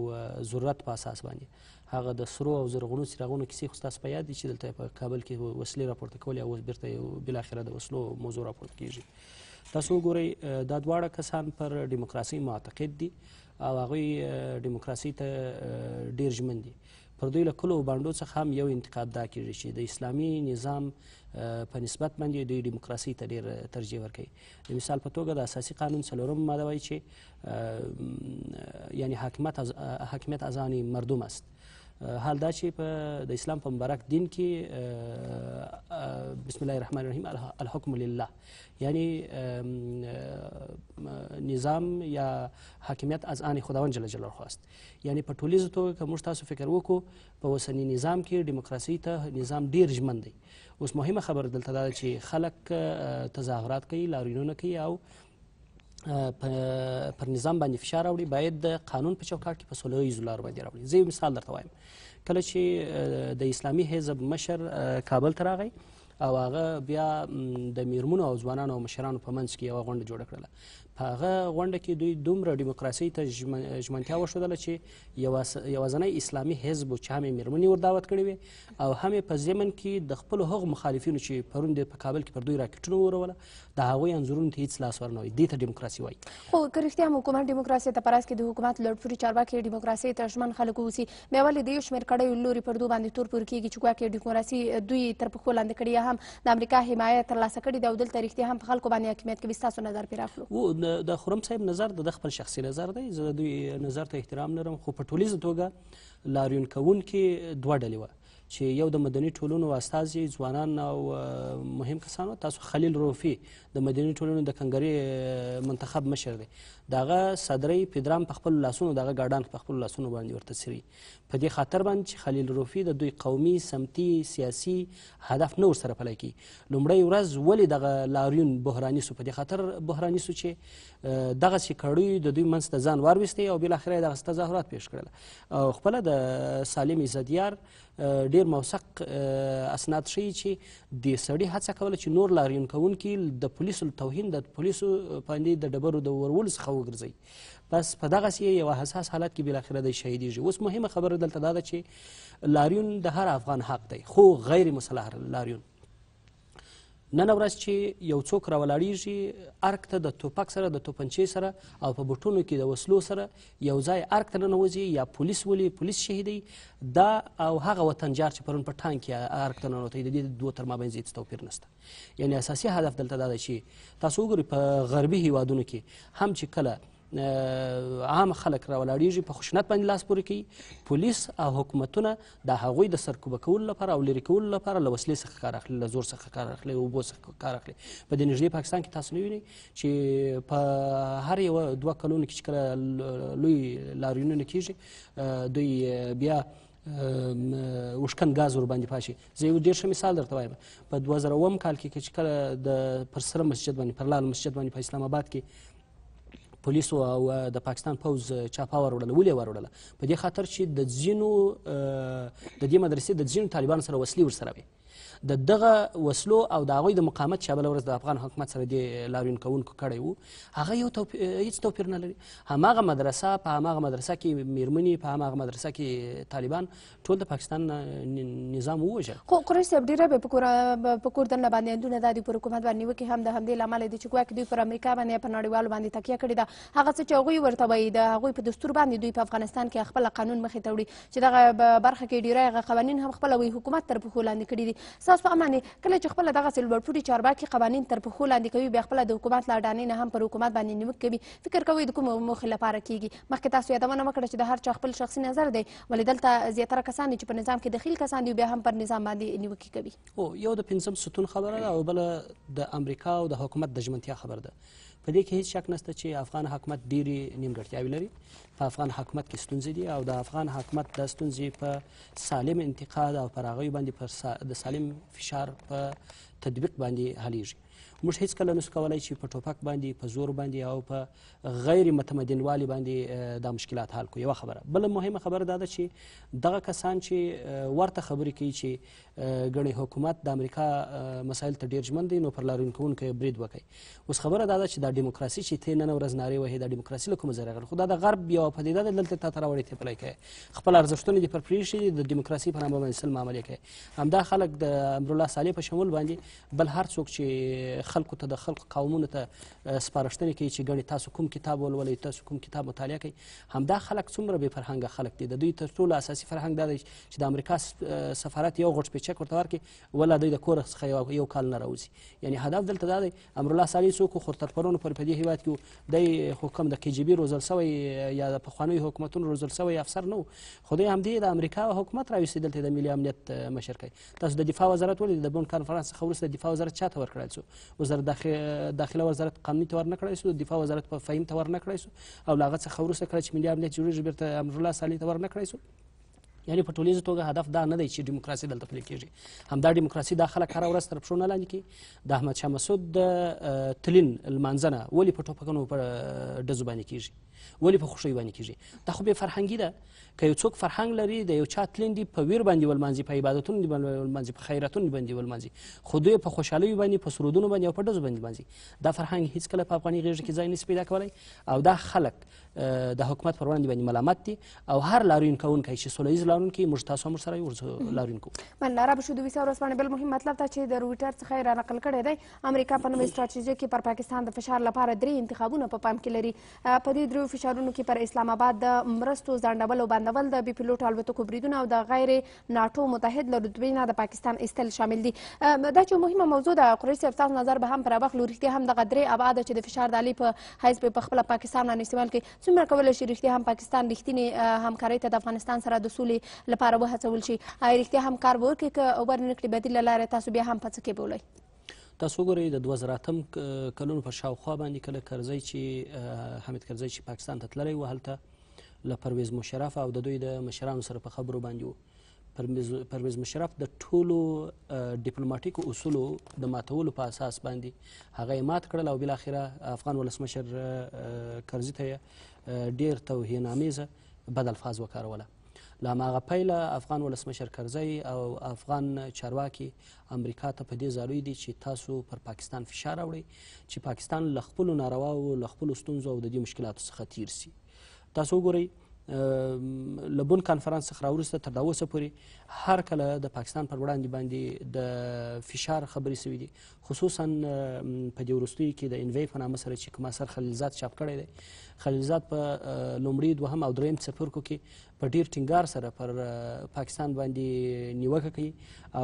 ضرورت په اساس باندې هغه د سرو او زرغونو څراغونو کیسې خو ستاسو په یاد دي چې دلته په کابل کې وسلې راپورته کولې او اوس بیرته بالاخره د وسلو موضوع راپورته کیږي تاسو وګورئ دا دواړه کسان پر ډیموکراسي معتقد دي او هغوی ډیموکراسي ته ډیر ژمن دي پر دوی له کلو بانډو څخه هم یو انتقاد دا کېږي چې د اسلامي نظام په نسبت باندې دوی ډیموکراسي ته ډېر ترجیح ورکوي د مثال په توګه د اساسي قانون څلورم ماده وایي چې یعنی حاکمیت از حاکمیت از آن مردم است حال دا چې په د اسلام په مبارک دین کې بسم الله الرحمن الرحیم الحکم لله یعنی نظام یا حاکمیت از آن خداوند جل جلاله است یعنی په ټولیزه توګه که موږ تاسو فکر وکړو په اوسني نظام کې دیموکراسي ته نظام ډیر ژمن دی اوس مهمه خبره دلته دا چې خلک تظاهرات کوي لاریونونه کوي او پر نظام باندې فشار راوړي باید د قانون په چوکاټ کې په سوله ییزو لارو باندې راوړي زه یو مثال درته وایم کله چې د اسلامي حزب مشر کابل ته راغی او هغه بیا د میرمنو او ځوانانو او مشرانو په منځ کې یوه غونډه جوړه کړله په هغه غونډه کې دوی دومره ډیموکراسۍ ته ژمنتیا وښودله چې یوازنی اسلامي حزب و چې هم یې میرمنې وردعوت کړې وې او هم په ضمن کې د خپلو هغو مخالفینو چې پرون د په کابل کې پر دوی راکټونه وروله د هغوی انځورونو ته هیڅ لاس ورنوي دې ته ډیموکراسي وایي خو که رښتیا حکومت ډیموکراسي ته پراس کې د حکومت لوړپورې چارواکي ډیموکراسي ته ژمن خلک اوسي بیا ولې د یو شمېر کړیو لوري پر دوی باندې تور پورې کېږي چې ګواکې ډیموکراسي دوی تر پښو لاندې کړي هم د امریکا حمایت ترلاسه کړي دی او دلته رښتیا هم په خلکو باندې حاکمیت کوي ستاسو نظر پرې راخلو و د خرم صاحب نظر د خپل شخصي نظر دی زه د دوی نظر ته احترام لرم خو په ټولیزه توګه لاریون کوونکي دوه ډلې وه چې یو د مدني ټولنو استازي ځوانان او مهم کسانو تاسو خلیل روفي د مدني ټولنو د کنګري منتخب مشر دی دغه صدرې پدرام په خپل لاسونو دغه ګاډان په خپل لاسونو باندې ورته سوي په دې خاطر باندې چې خلیل روفي د دوی قومي سمتي سیاسي هدف نه ورسره پلی کی لومړی ورځ ولې دغه لاریون بحراني سو په دې خاطر بحراني سو چې دغه سي کړی د دوی منځ ته ځان وارويستي او بل اخره دغه تظاهرات پیښ کړل او خپل د سالم عزتیار ډیر موثق اسناد ښیي چې د سړي هڅه کوله چې نور لاریون کوونکي د پولیسو توهین د پولیسو باندې د ډبرو د ورولو څخه وګرځي بس په دغسې یو حساس حالت کې بالاخره دی شهیدیږي اوس مهمه خبره دلته دا ده چې لاریون د هر افغان حق دی خو غیر مسلح لاریون نن ورځ چې یو څوک راولاړېږي ارک ته د توپک سره د توپنچې سره او په بوټونو کې د وسلو سره یو ځای ارک ته ننوځي یا پولیس ولې پولیس شهیدی دا او هغه وطنجار چې پرون په ټانک کې ارک ته ننوتی د دې دوو تر مابین هېڅ توپیر نشته یعنی اساسي هدف دلته دا دی چې تاسو وګورئ په غربي هیوادونو کې هم چې کله عام خلک راولاړېږي په خشونت باندې لاس پورې کوي پولیس او حکومتونه د هغوی د سرکوبه کولو لپاره او لرې کولو لپاره له وسلې څخه کار اخلي له زور څخه کار اخلي اوبو څخه کار اخلي په دې نږدې پاکستان کې تاسو نه وینئ چې په هر یوه دوه کلونو کې چې کله لوی لاریونونه کیږي دوی بیا وشکن غاز ور باندې پاشي زه یو ډېر ښه مثال درته وایم په دوه زره اووم کال کې چې کله د پر سره مسجد باندې پر لال مسجد باندې په اسلام آباد کې پولیسو او د پاکستان پوز چاپا وروړله ولې وروړله په دې خاطر چې د ځینو د دې مدرسې د ځینو طالبانو سره وسلې ورسره وي د دغه وسلو او د هغوی د مقاومت چې بله ورځ د افغان حکومت سره دې لاروین کوونکو کړی وو هغه یو هیڅ توپیر نه لري هماغه مدرسه په هماغه مدرسه کې میرمنې په هماغه مدرسه کې طالبان ټول د پاکستان نظام ووژل خو قریش صاحب ډېره په کور دننه باندې اندونه دا دي پر حکومت باندې وکړي هم د همدې له امله دي چې ګواکې دوی پر امریکا باندې په نړیوالو باندې تکیه کړې ده هغه څه چې هغوی ورته وایي د هغوی په دستور باندې دوی په افغانستان کې خپل قانون مخې ته وړي چې دغه برخه کې ډیره قوانین هم خپل وي حکومت تر پښو لاندې کړي دي تاسو په امانې کله چې خپله دغسې لوړپوړي چارواکي قوانین تر پښو لاندې کوي بیا خپله د حکومت له اډانې نه هم پر حکومت باندې نیوک کوي فکر کوئ د کومو موخې لپاره کیږي مخکې تاسو یادونه وکړه چې د هر چا خپل شخصي نظر دی ولې دلته زیاتره کسان دي چې په نظام کې دخیل کسان دي بیا هم پر نظام باندې نیوکې کوي هو یو د پنځم ستون خبره ده او بله د امریکا او د حکومت د ژمنتیا خبره ده په دې کې هیڅ شک نشته چې افغان حکومت ډېری نیمګړتیاوې لري په افغان حکومت کې ستونزې دي او د افغان حکومت د ستونزې په سالم انتقاد او پر هغوی باندې پر سا د سالم فشار په تطبیق باندې حلیږي موږ هیڅ کله نشو کولای چې په ټوپک باندې په زور باندې او په غیر متمدنوالي باندې دا مشکلات حل کړو یو خبره بل مهمه خبره دا ده چې دغه کسان چې ورته خبرې کوي چې ګڼې حکومت د امریکا مسایل ته ډیر ژمن دی نو پر لارونکوونکی برید وکړي اوس خبره دا ده چې دا ډیموکراسي چې ته نن ورځ نارې وهې دا ډیموکراسي له کومه ځایه راغله خو دا د غرب یوه پدیده ده دلته تا ته راوړې ته پلی کوې خپل ارزښتونه دې پر پرېښي د ډیموکراسي په نامه باندې سل معاملې کوي همدا خلک د امرالله صالح په شمول باندې بل هر څوک چې خلکو ته د خلکو قومونو ته سپارښتنې کوي چې ګڼې تاسو کوم کتاب ولولئ تاسو کوم کتاب مطالعه کوئ همدا خلک څومره بې فرهنګه خلک دي د دوی تر ټولو اساسي فرهنګ دا دی چې د امریکا سفارت یو غوټ پیچک ورته ورکړي ولا دوی د کور څخه یو کال نه راوځي یعنې هدف دلته دا دی امرالله صالح څوک خو ترپرونو پورې په دې هېواد کې دی حکم د کجبي روزل سوی یا د پخوانیو حکومتونو روزل سوی افسر نه خو دوی همدې د امریکا حکومت راویستې دلته د ملي امنیت مشر کوي تاسو د دفاع وزارت ولې د بون کانفرانس څخه وروسته د دفاع وزارت چاته ورکړل سو وزارت داخله وزارت قانوني ته ورنکړای سو دفاع وزارت په فهم ته ورنکړای سو او لاغه څخه وروسته کړه چې ملي امنیت جوړیږي بیرته امرالله صالح ته ورنکړای سو یعنی په ټولیزه توګه هدف دا نه دی چې دیموکراسي دلته پلي کیږي همدا دیموکراسي دا خلک هره ورځ تر پښو نه لاندې کي د احمد شاه مسعود د تلین لمانځنه ولې په ټوپکونو په ډزو باندې کیږي ولې په خوښیو باندې کیږي دا خو بې فرهنګي ده که یو څوک فرهنګ لري د یو چا تلندي په ویر باندې ولمانځي په عبادتونو ولمانځي په خیراتونو باندې ولمانځي خو دوی په خوشحالیو باندې په سرودونو باندې او په ډزو باندې لمانځي دا فرهنګ هیڅکله په افغاني غېږ کې ځای نسي پیدا کولی او دا خلک د حکومت پر وړاندې باندې ملامت دي او هر لاروین کوونکی چې سوله ییز لاروین کوي موږ تاسو هم ورسره یو ورڅه لاروین کوو بنداره بشود ویسا ورځپاڼې بل مهم مطلب دا چې د رویټر څخه را نقل کړی دی امریکا په نوې ستراتیژۍ کې پر پاکستان د فشار لپاره درې انتخابونه په پا پام کې لري په دې درو فشارونو کې پر اسلام آباد د مرستو ځنډول او بندول د بي پيلوټ الوتکو بریدونه او د غیر ناتو متحد له رتبې نه د پاکستان ایستل شامل دي دا چې مهمه موضوع ده قریشي تاسو نظر به هم پر اړه لوري هم د غدري اباد چې د فشار دالی په حساب په خپل پاکستان باندې استعمال کوي څومره کولی شي رښتیا هم پاکستان رښتینې همکارۍ ته د افغانستان سره د سولې لپاره وهڅول شي آیا رښتیا هم کار به وکړي که ورنه کړي بدیله لاره تاسو بیا هم په څه کې بولئ تاسو ګورئ د 2008م کلونو په شاوخوا باندې کله کرزی چې حمید کرزی چې پاکستان ته تللی و هلته له پرویز مشرف او د دوی د مشرانو سره په خبرو باندې و پرویز مشرف د ټولو ډیپلوماټیکو اصولو د ماتولو په اساس باندې هغه یې مات کړل او بالاخره افغان ولسمشر کرزي ته ډیر توهین امیزه بد الفاظ وکاروله له هماغه پیله افغان ولسمشر کرزی او افغان چارواکي امریکا ته په دې زاروی دي چې تاسو پر پاکستان فشار راوړئ چې پاکستان له خپلو نارواو له خپلو ستونزو او د دې مشکلاتو څخه تیر سي تاسو وګورئ له بون کانفرانس څخه راوروسته تر داوسه پورې هر کله د پاکستان پر وړاندې باندې د فشار خبرې سوي دي خصوصا په دې وروستیو کې د انوی په نامه سره چې کوم اثر خلیلزاد چاپ کړی دی خلیلزاد په لومړي دوهم او دریم څپرکو کې په ډیر ټینګار سره پر پاکستان باندې نیوکه کوي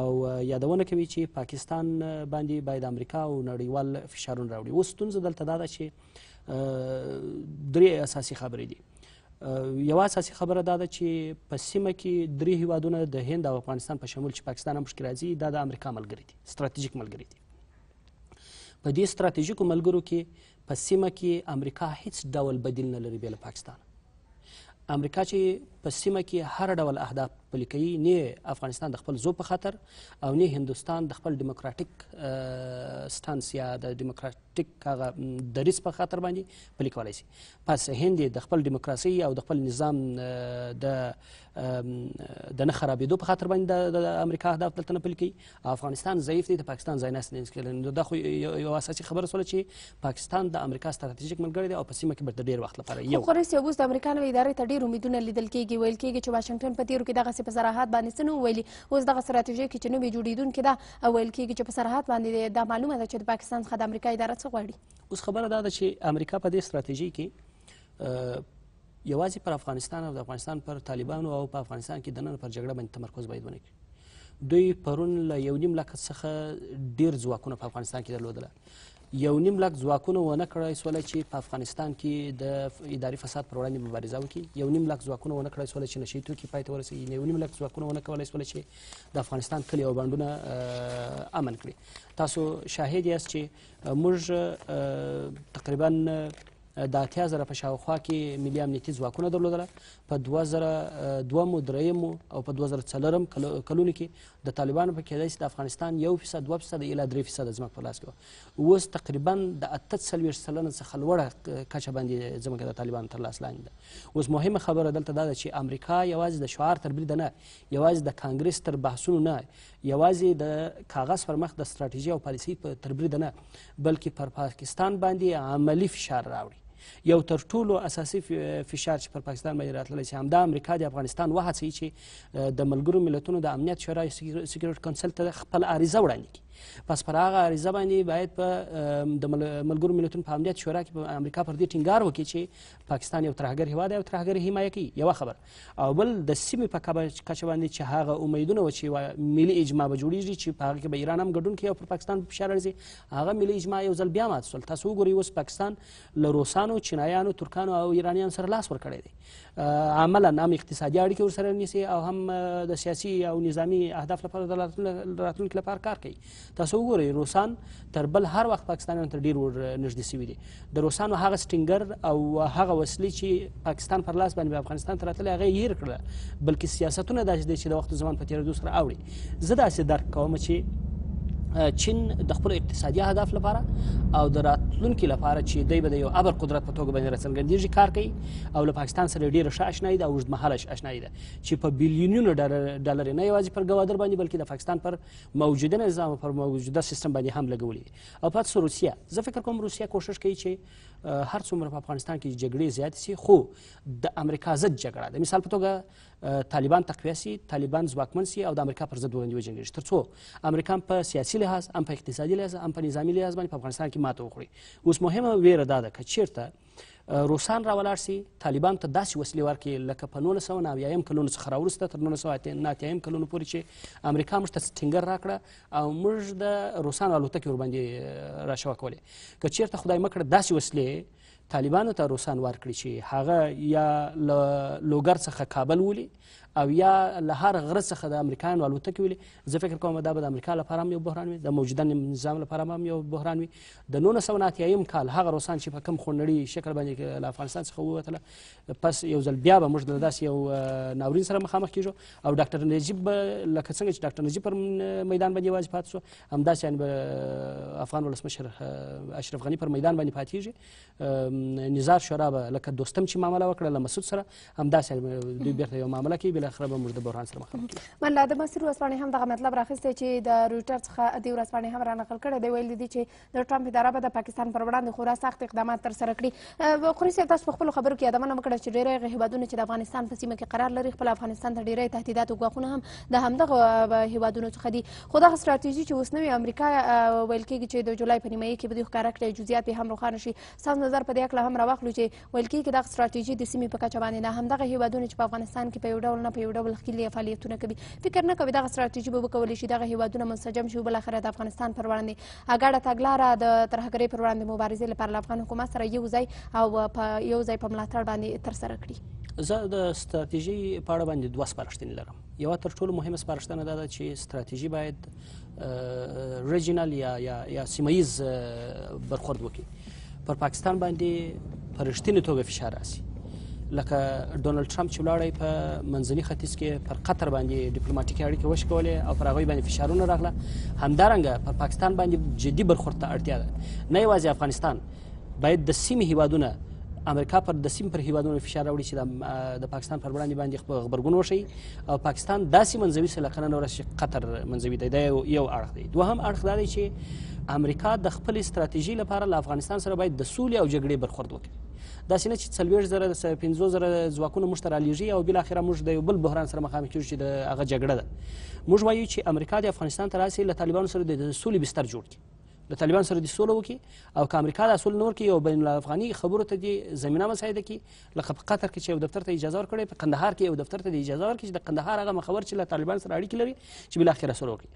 او یادونه کوي چې پاکستان باندې باید امریکا او نړیوال فشارونه راوړي اوس ستونزه دلته دا ده چې درې اساسي خبرې دي یو اساسي خبره دا ده چې په سیمه کې درې هیوادونه د هند او افغانستان په شمول چې پاکستان هم پکې راځي دا د امریکا ملګري دي ستراتیژیک ملګري دي په دې ستراتیژیکو ملګرو کې په سیمه کې امریکا هیڅ ډول بدیل نه لري بې له پاکستان امریکا چې په سیمه کې هر ډول اهداف پلي کوي نه افغانستان د خپل زو په خاطر او نه هندستان د خپل دیموکراتیک سټانس یا د دیموکراتیک هغه دریس په خاطر باندې پلي کولای شي پس هند د خپل دیموکراسي او د خپل نظام د د نه خرابېدو په خاطر باندې د امریکا اهداف دلته نه پلي کوي افغانستان ضعیف دی د پاکستان ځای ناست نه دا خو یو اساسي خبره سوله چې پاکستان د امریکا ستراتیژیک ملګری دی او په سیمه کې به ډېر وخت لپاره یو خو رئیس اوس د امریکا نوې ادارې ته ډېر امیدونه لیدل کېږي ویل کېږي چې واشنگټن په تیرو کې دغه تاسې په سراحت باندې څه نو ویلي اوس دغه ستراتیژي کې چې نوم یې جوړېدونکې ده ویل کېږي چې په سرحد باندې دا معلومه ده چې د پاکستان څخه د امریکا اداره څه غواړي اوس خبره دا ده چې امریکا په دې ستراتیژي کې یوازې پر افغانستان او د افغانستان پر طالبانو او په افغانستان کې دننه پر جګړه باندې تمرکز باید ونه کړي دوی پرون له یو نیم لک څخه ډیر ځواکونه په افغانستان کې درلودل یو نیم لک ځواکونه ونه کړای سوله چې په افغانستان کې د اداري فساد پر وړاندې مبارزه وکړي یو نیم لک ځواکونه ونه کړای سوله چې نشي توکي پای ته ورسوي یو نیم لک ځواکونه ونه کولای سوله چې د افغانستان کلی او بانډونه امن کړي تاسو شاهد یاست چې موږ تقریبا د اتیا زره په شاوخوا کې ملي امنیتي ځواکونه درلودله په دوه زره دوم دریم او په دوه زره څلورم کلونو کې د طالبانو په کېدای شي د افغانستان یو فیصد دوه فیصده اله درې فیصده ځمکه په لاس کې اوس تقریبا د اته څلوېښت سلنه څخه لوړه کچه باندې ځمکه د طالبانو تر لاس لاندې ده اوس مهمه خبره دلته دا ده چې امریکا یوازې د شعار تر بریده نه یوازې د کانګرس تر بحثونو نه یوازې د کاغذ پر مخ د ستراتیژي او پالیسۍ تر بریده نه بلکې پر پاکستان باندې عملي فشار راوړي یو تر ټولو اساسي فشار چې پر پاکستان باندې راتللی چې همدا امریکا د افغانستان وهڅوي چې د ملګرو ملتونو د امنیت شورا سیکیورټ کونسل ته خپل عریضه وړاندې کړي پس پر هغه عریضه باندې باید په د ملګرو ملتونو په امنیت شورا کې په امریکا پر دې ټینګار وکړي چې پاکستان یو ترهګر هیواد دی او ترهګر حمایه کوي یوه خبر او بل د سیمې په کچه باندې چې هغه امیدونه و چې ملي اجماع به جوړیږي چې په هغه کې به ایران هم ګډون کوي او پر پاکستان فشار راځي هغه ملي اجماع یو ځل بیا مات شول تاسو وګورئ اوس پاکستان له روسانو چینایانو ترکانو او ایرانیانو سره لاس ورکړی دی عملا هم اقتصادي اړیکې ورسره نیسي او هم د سیاسي او نظامی اهداف لپاره د راتلونکي لپاره کار کوي تاسو وګورئ روسان تر بل هر وخت پاکستانیانو ته ډیر ور نږدې سوي دي د روسانو هغه سټینګر او هغه وسلې چې پاکستان پر لاس باندې افغانستان ته راتللې هغه هیر کړه بلکې سیاستونه داسې دي چې د وخت زمان په تیریدو سره اوړي زه داسې درک کوم چې چین د خپل اقتصادي اهداف لپاره او د راتلونکي لپاره چې دوی به د یو ابر قدرت په توګه باندې رسنګندېږي کار کوي او له پاکستان سره ډیره ښه آشنایي ده او اوږدمهاله آشنایي ده چې په بیلیونونو ډالر نه یوازې پر ګوادر باندې بلکې د پاکستان پر موجوده نظام پر موجوده سیستم باندې هم لګولي او پاتې روسیه زه فکر کوم روسیه کوشش کوي چې هر څومره په افغانستان کې جګړې زیاتې سي خو د امریکا ضد جګړه د مثال په توګه طالبان تقویه سي طالبان ځواکمن سي او د امریکا پر ضد وړاندې وجنګېږي تر څو امریکا په سیاسي لحاظ هم په اقتصادي لحاظ هم په نظامي لحاظ باندې په افغانستان کې ماته وخوري اوس مهمه ویره دا ده که چیرته روسان راولاړ سي طالبان ته داسې وسلې ورکړي لکه په نولس سوه نویایم کلونو څخه راوروسته تر نولس سوه نهاتیایم کلونو پورې چې امریکا موږ ته ټینګر راکړه او موږ د روسانو الوتکې ورباندې راشوه کولې که چېرته خدای مکړه داسې وسلې طالبانو ته روسان ورکړي چې هغه یا لوګر څخه کابل ولي او یا له هر غره څخه د امریکایانو الوتکې ولې زه فکر کوم دا به د امریکا لپاره هم یو بحران وي د موجوده نظام لپاره هم یو بحران وي د نولس سوه نهاتیایم کال هغه روسان چې په کم خونړي شکل باندې له افغانستان څخه ووتله پس یو ځل بیا به موږ د داسې یو ناورین سره مخامخ کیږو او ډاکټر نجیب لکه څنګه چې ډاکټر نجیب پر میدان باندې یوازې پاتې شو همداسې یعنې افغان ولسمشر اشرف غني پر میدان باندې پاتېږي نظار شورا به لکه دوستم چې معامله وکړه له مسعود سره همداسې دوی بېرته یو معامله کوي بالاخره به موږ د بحران سره مخامخ من لا د مسیر ورځپاڼې هم دغه مطلب راخیستی چې د رویټر څخه دې ورځپاڼې هم رانقل کړی دی ویلي دي چې د ټرمپ اداره به د پاکستان پر وړاندې خورا سخت اقدامات ترسره کړي قري صاحب تاسو په خپلو خبرو کې یادونه وکړه چې ډېری هغه هیوادونه چې د افغانستان په سیمه کې قرار لري خپل افغانستان ته ډېری تهدیدات او ګواښونه هم د همدغه هیوادونو څخه دي خو دغه ستراتیژي چې اوس نوې امریکا ویل کېږي چې د جولای په نیمایي کې به دوی ښکاره کړي جزئیات به هم روښانه شي ستاسو نظر په دې هکله هم راواخلو چې ویل کېږي دغه ستراتیژي د سیمې په کچه باندې نه همدغه هیوادونه چې په افغانستان کې په یو ډول افغانستان په یو ډول ښکلي فعالیتونه کوي فکر نه کوي دغه ستراتیژي به وکولی شي دغه هیوادونه منسجم شي بالاخره د افغانستان پر وړاندې اګاډه تګلاره د ترهګرۍ پر وړاندې مبارزې لپاره له افغان حکومت سره یو ځای او په یو ځای په ملاتړ باندې ترسره کړي زه د ستراتیژي په اړه باندې دوه سپارښتنې لرم یو تر ټولو مهمه سپارښتنه دا ده چې ستراتیژي باید ریجنال یا یا یا سیمایز برخورد وکړي پر پاکستان باندې په رښتینې توګه فشار راسي لکه ډونالد ټرمپ چې ولاړی په منځني ختیځ کې پر قطر باندې ډیپلوماټیکي اړیکې وشکولې او پر هغوی باندې فشارونه راغله همدارنګه پر پاکستان باندې جدي برخورد ته اړتیا ده نه یوازې افغانستان باید د سیمې هیوادونه امریکا پر د سیم پر هیوادونو فشار راوړي چې د پاکستان پر وړاندې باندې غبرګون وښيي او پاکستان داسې منځوي سلقنه نه ورسې قطر منځوي دی دا یو اړخ دی دوهم اړخ دا دی چې امریکا د خپل استراتیژي لپاره له افغانستان سره باید د سولې او جګړې برخورد وکړي داسې نه چې څلوېښت زره پنځوس زره ځواکونه موږ ته رالېږي او بالاخره موږ د یو بل بحران سره مخامخ کیږو چې د هغه جګړه ده موږ وایو چې امریکا د افغانستان ته راسي له طالبانو سره د سولې بستر جوړ کړي د طالبان سره دې سوله وکړي او که امریکا دا سوله نه ورکړي یو بین الافغاني خبرو ته دې زمینه مساعده کړي لکه په قطر کې چې یو دفتر ته اجازه ورکړې په قندهار کې یو دفتر ته اجازه ورکړي چې د قندهار هغه مخبر چې له طالبان سره اړیکې لري چې بالاخره سوله وکړي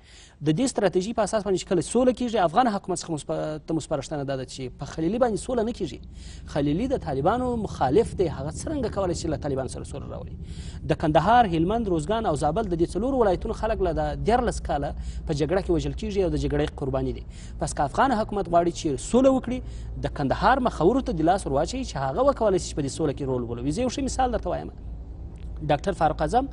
د دې ستراتیژي په اساس باندې کله سوله کیږي افغان حکومت څخه ته مسپارښتنه ده چې په خلیلي باندې سوله نه کیږي خلیلي د طالبانو مخالف دی هغه څرنګه کولی شي له طالبان سره سوله راولي د کندهار هلمند روزګان او زابل د دې څلور ولایتونو خلک له دیارلس کاله په جګړه کې وژل کیږي او د جګړې قرباني دي پس که افغان حکومت غواړي چې سوله وکړي د کندهار مخورو ته د لاس ور واچوي چې هغه وکولی سي چې په دې سوله کې رول ولوي زه یو ښه مثال درته وایم ډاکټر فاروق اعظم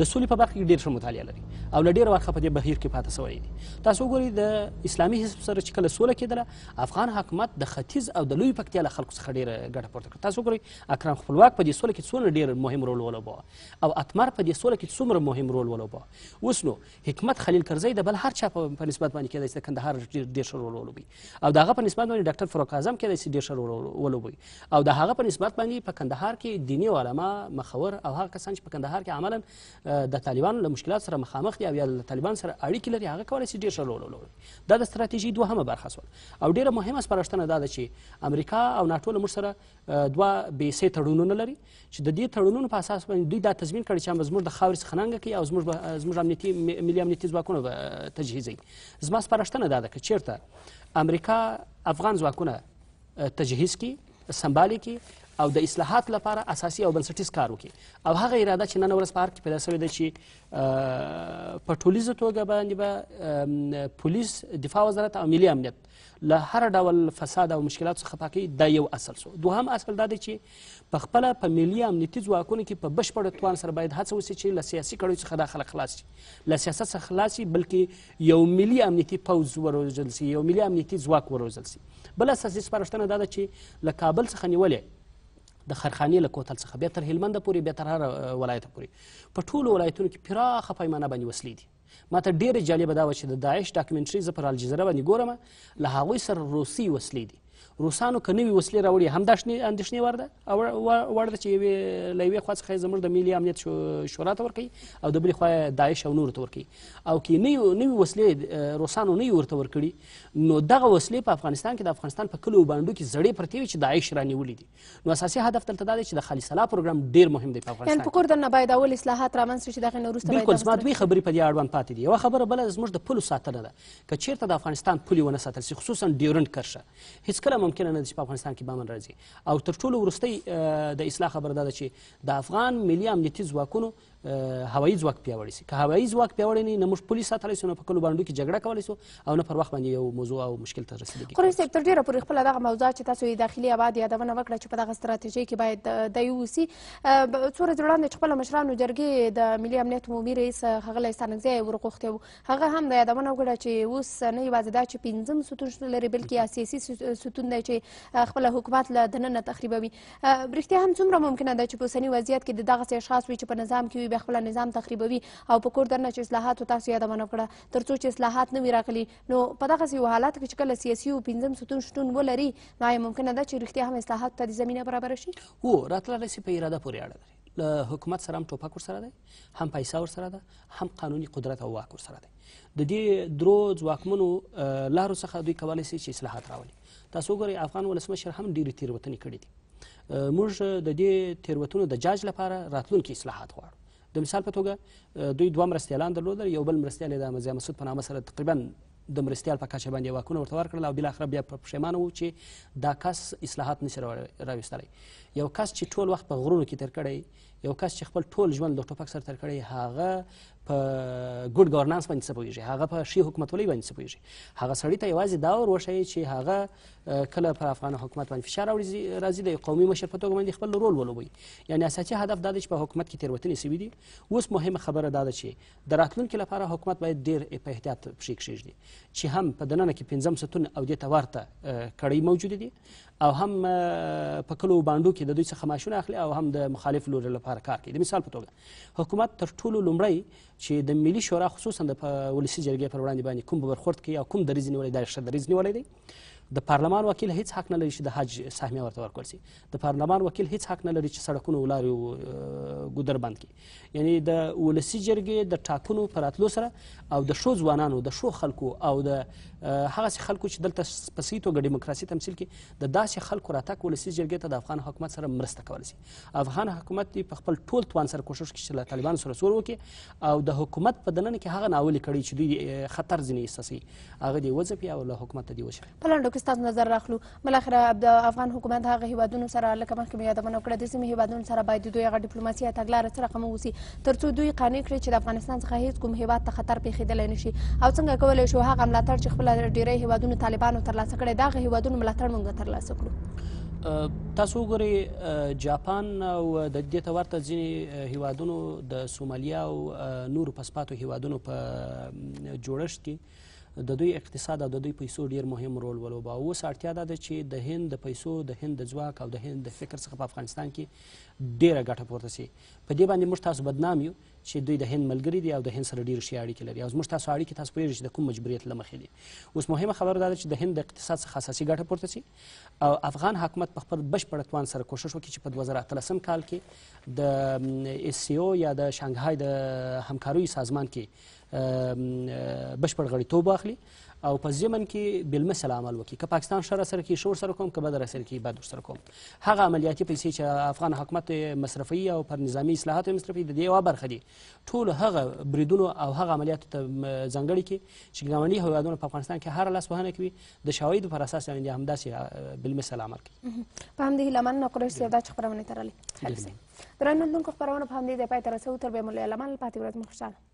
د سولې په برخه کې ډېر ښه مطالعه لري او له ډېره وخته په دې بهیر کې پاتې سوی دی تاسو وګورئ د اسلامي حزب سره چې کله سوله کېدله افغان حکومت د ختیځ او د لوی پکتیا له خلکو څخه ډېره ګټه پورته کړه تاسو وګورئ اکرم خپلواک په دې سوله کې څومره ډېر مهم رول ولوباوه او اتمر په دې سوله کې څومره مهم رول ولوباوه اوس نو حکمت خلیل کرزی د بل هر چا په نسبت باندې کېدای شي د کندهار ډېر ښه رول ولوبي او د هغه په نسبت باندې ډاکټر فاروق اعظم کېدای شي ډېر ښه رول ولوبي او د هغه په نسبت باندې په کندهار کې دینی علما مخور او هغه کسان افغانستان چې په کندهار کې عملا د طالبان له مشکلات سره مخامخ دي او یا له طالبان سره اړیکې لري هغه کولی شي ډېر ښه رول ولوبوي دا د ستراتیژۍ دوهمه برخه شول او ډېره مهمه سپارښتنه دا ده چې امریکا او ناټو له موږ سره دوه بیسې تړونونه لري چې د دې تړونونو په اساس باندې دوی دا تضمین کړي چې زموږ د خاورې څخه ننګه کوي او زموږ زموږ امنیتي ملي امنیتي ځواکونه به تجهیزوي زما سپارښتنه دا ده که چېرته امریکا افغان ځواکونه تجهیز کی سنبالي کی او د اصلاحات لپاره اساسي او بنسټیز کار وکړي او هغه اراده چې نن ورځ په هر کې پیدا شوې ده چې په ټولیزه توګه باندې به پولیس دفاع وزارت او ملي امنیت له هر ډول فساد او مشکلات څخه پاکي دا یو اصل سو دوهم اصل دا دی چې په خپل په ملي امنیتي ځواکونو کې په بشپړ توان سره باید هڅه وسی چې له سیاسي کړیو څخه دا خلک خلاص شي له سیاست څخه خلاص شي بلکې یو ملي امنیتي پوز وروزل سي یو ملي امنیتي ځواک وروزل سي بل اساسي سپارښتنه دا ده چې له کابل څخه نیولې د خرخانې له کوتل څخه بیا تر هلمنده پورې بیا تر هر ولایته پورې په ټولو ولایتونو کې پراخه پیمانه باندې وسلې دي ما ته ډېره جالبه دا وه چې د داعش ډاکومنټري زه پر الجزیره باندې ګورم له هغوی سره روسي وسلې دي روسانو که نوې وسلې راوړي هم دا اندېښنې وړ ده وړ ده چې یوې له یوې خوا څخه یې زموږ د ملي امنیت شورا ته ورکوي او د بلې خوا یې داعش او نورو ته ورکوي او که نوې نوې وسلې روسانو نه ورته ورکړي نو دغه وسلې په افغانستان کې د افغانستان په کلیو بانډو کې زړې پرتې وي چې داعش رانیولې دي نو اساسي هدف دلته دا دی چې د خالي صلاح پروګرام ډېر مهم دی په افغانستان یعنې په کور دننه باید اول اصلاحات رامنځته شي دغې نه وروسته بالکل زما دوې خبرې په دې اړوند پاتې دي یوه خبره بله زموږ د پولو ساتنه ده که چېرته د افغانستان پولې ونه ساتل شي خصوصا ډیورنډ کرښه هېڅ هیڅکله ممکنه نه ده چې په افغانستان کې بامن راځي او تر ټولو وروستۍ د اصلاح خبره دا ده چې د افغان ملي امنیتي ځواکونو هوایي ځواک پیاوړی سي که هوایي ځواک پیاوړی نه نه موږ پولیس ساتلی سو نه په کلو بانډو کې جګړه کولی سو او نه پر وخت باندې یو موضوع او مشکل ته رسېدلی قرآن صاحب تر ډېره پورې خپله دغه موضوع چې تاسو یې داخلي اباد یادونه وکړه چې په دغه ستراتیژۍ کې باید دی واوسي څو ورځې وړاندې چې خپله مشرانو جرګې د ملي امنیت عمومي رئیس ښاغلی ستانکزی ورغوښتی وو هغه هم د یادونه وکړه چې اوس نه یوازې دا چې پنځم ستون شتون لري بلکې سیاسي ستون دی چې خپل حکومت له دننه تخریبوي رښتیا هم څومره ممکنه ده چې په اوسني وضعیت کې د دغسې اشخاص وي چې په نظام کې وي بیا خپل نظام تخریبوي او په کور دننه چې اصلاحاتو تاسو یادونه وکړه تر څو چې اصلاحات نه وي راغلي نو په دغسې یو حالات کې چې کله سیاسي او پنځم ستون شتون ولري نو آیا ممکنه ده چې رښتیا هم اصلاحاتو ته د زمینه برابره شي هو راتللی سي په اراده پورې اړه لري له حکومت سره هم ټوپک ورسره دی هم پیسه ورسره ده هم قانوني قدرت او واک ورسره دی د دې درو ځواکمنو لارو څخه دوی کولی سي چې اصلاحات راولي تاسو وګورئ افغان ولسمشر هم ډېرې تېروتنې کړي دي موږ د دې تېروتنو د جاج لپاره راتلونکي اصلاحات غواړو د مثال په توګه دوی دوه مرستیالان درلودل یو بل مرستیال یې د مزیا مسعود په نامه سره تقریبا د مرستیال په کچه باندې واکونه ورته ورکړل او بالاخره بیا پښیمانه وو چې دا کس اصلاحات نشي راوستلی یو کس چې ټول وخت په غرونو کې تیر کړی یو کس چې خپل ټول ژوند له ټوپک سره تېر کړی هغه په ګډ ګورنانس باندې څه پوهېږي هغه په ښې حکومتولۍ باندې څه پوهېږي هغه سړي ته یوازې دا ور وښیي چې هغه کله پر افغان حکومت باندې فشار راځي د قومي مشر په توګه باندې خپل رول ولوبوي یعنی اساسي هدف دا دی چې په حکومت کې تېروتنې سوي دي اوس مهمه خبره دا ده چې د راتلونکي لپاره حکومت باید ډېر په احتیاط پښې کښېږدي چې هم په دننه کې پنځم ستون او دې ته ورته کړۍ موجودې دي او هم په کلو بانډو کې د دوی څخه معاشونه اخلي او هم د مخالف لور لپاره کار کوي د مثال په توګه حکومت تر ټولو لومړی چې د ملي شورا خصوصا د ولسی جرګې پر وړاندې باندې کوم برخورد کوي او کوم دریځ نیولی دا ښه دریځ نیولی دی د پارلمان وکیل هیڅ حق نه لري چې د حج سهمیه ورته ورکړل شي د پارلمان وکیل هیڅ حق نه لري چې سړکونه او لارې ګودر بند کړي یعنی د ولسي جرګې د ټاکنو په راتلو سره او د ښو ځوانانو د ښو خلکو او د هغسې خلکو چې دلته په صحیح توګه ډیموکراسي تمثیل کړي د داسې خلکو راتګ ولسي جرګې ته د افغان حکومت سره مرسته کولی شي افغان حکومت دې په خپل ټول توان سره کوشش کوي چې له طالبانو سره سور وکړي او د حکومت په دننه کې هغه ناولې کړي چې دوی خطر ځینې احساسوي هغه دې وځپي او له حکومت ته دې وشي کې ستاسو نظر راخلو بالاخره د افغان حکومت هغه هیوادونو سره لکه مخکې مو یادونه وکړه د سیمې هیوادونو سره باید دوی هغه ډیپلوماسي تګلاره څه رقم ووسي تر څو دوی قانع کړي چې د افغانستان څخه هیڅ کوم هیواد ته خطر پېښېدلی نه شي او څنګه کولی شو هغه ملاتړ چې خپله ډېری هیوادونو طالبانو ترلاسه کړی د هغه هیوادونو ملاتړ موږ ترلاسه کړو تاسو وګورئ جاپان او د دې ته ورته ځینې هیوادونو د سومالیا او نورو پسپاتو هیوادونو په جوړښت کې د دوی اقتصاد او د دوی پیسو ډیر مهم رول ولوبه اوس اړتیا ده چې د هند د پیسو د هند د ځواک او د هند د فکر څخه په افغانستان کې ډیره ګټه پورته شي په دې باندې موږ تاسو بدنام یو چې دوی د هند ملګری دي او د هند سره ډیر شي اړیکې لري او زموږ تاسو اړیکې تاسو پوهیږئ چې د کوم مجبوریت له مخې دي اوس مهمه خبره دا ده چې د هند د اقتصاد څخه اساسي ګټه پورته شي او افغان حکومت په خپل بشپړ توان سره کوشش وکړي چې په 2013 کال کې د اس سی او یا د شانګهای د همکاروي سازمان کې بشپړ غړیتوب واخلي او په ضمن کې بالمثل عمل وکړي که پاکستان ښه راسره کوي ښه ورسره کوم که بد راسره کوي بد ورسره کوم هغه عملیاتي پیسې چې افغان حکومت مصرفوي او پر نظامي اصلاحاتو یې مصرفوي د دې یوه برخه دي ټولو هغه بریدونو او هغه عملیاتو ته ځانګړي کې چې ګاونډي هیوادونه په افغانستان کې هره لاسوهنه کوي د شواهدو پر اساس یعنې همداسې بالمثل عمل کوي په همدې هیله مننه قریش صاحب دا چې خپرونې ترلې درنو لونکو خپرونه په همدې ځای پای ته رسوو تر بیا مو له اعلان پاتې ورځ مو خوشحاله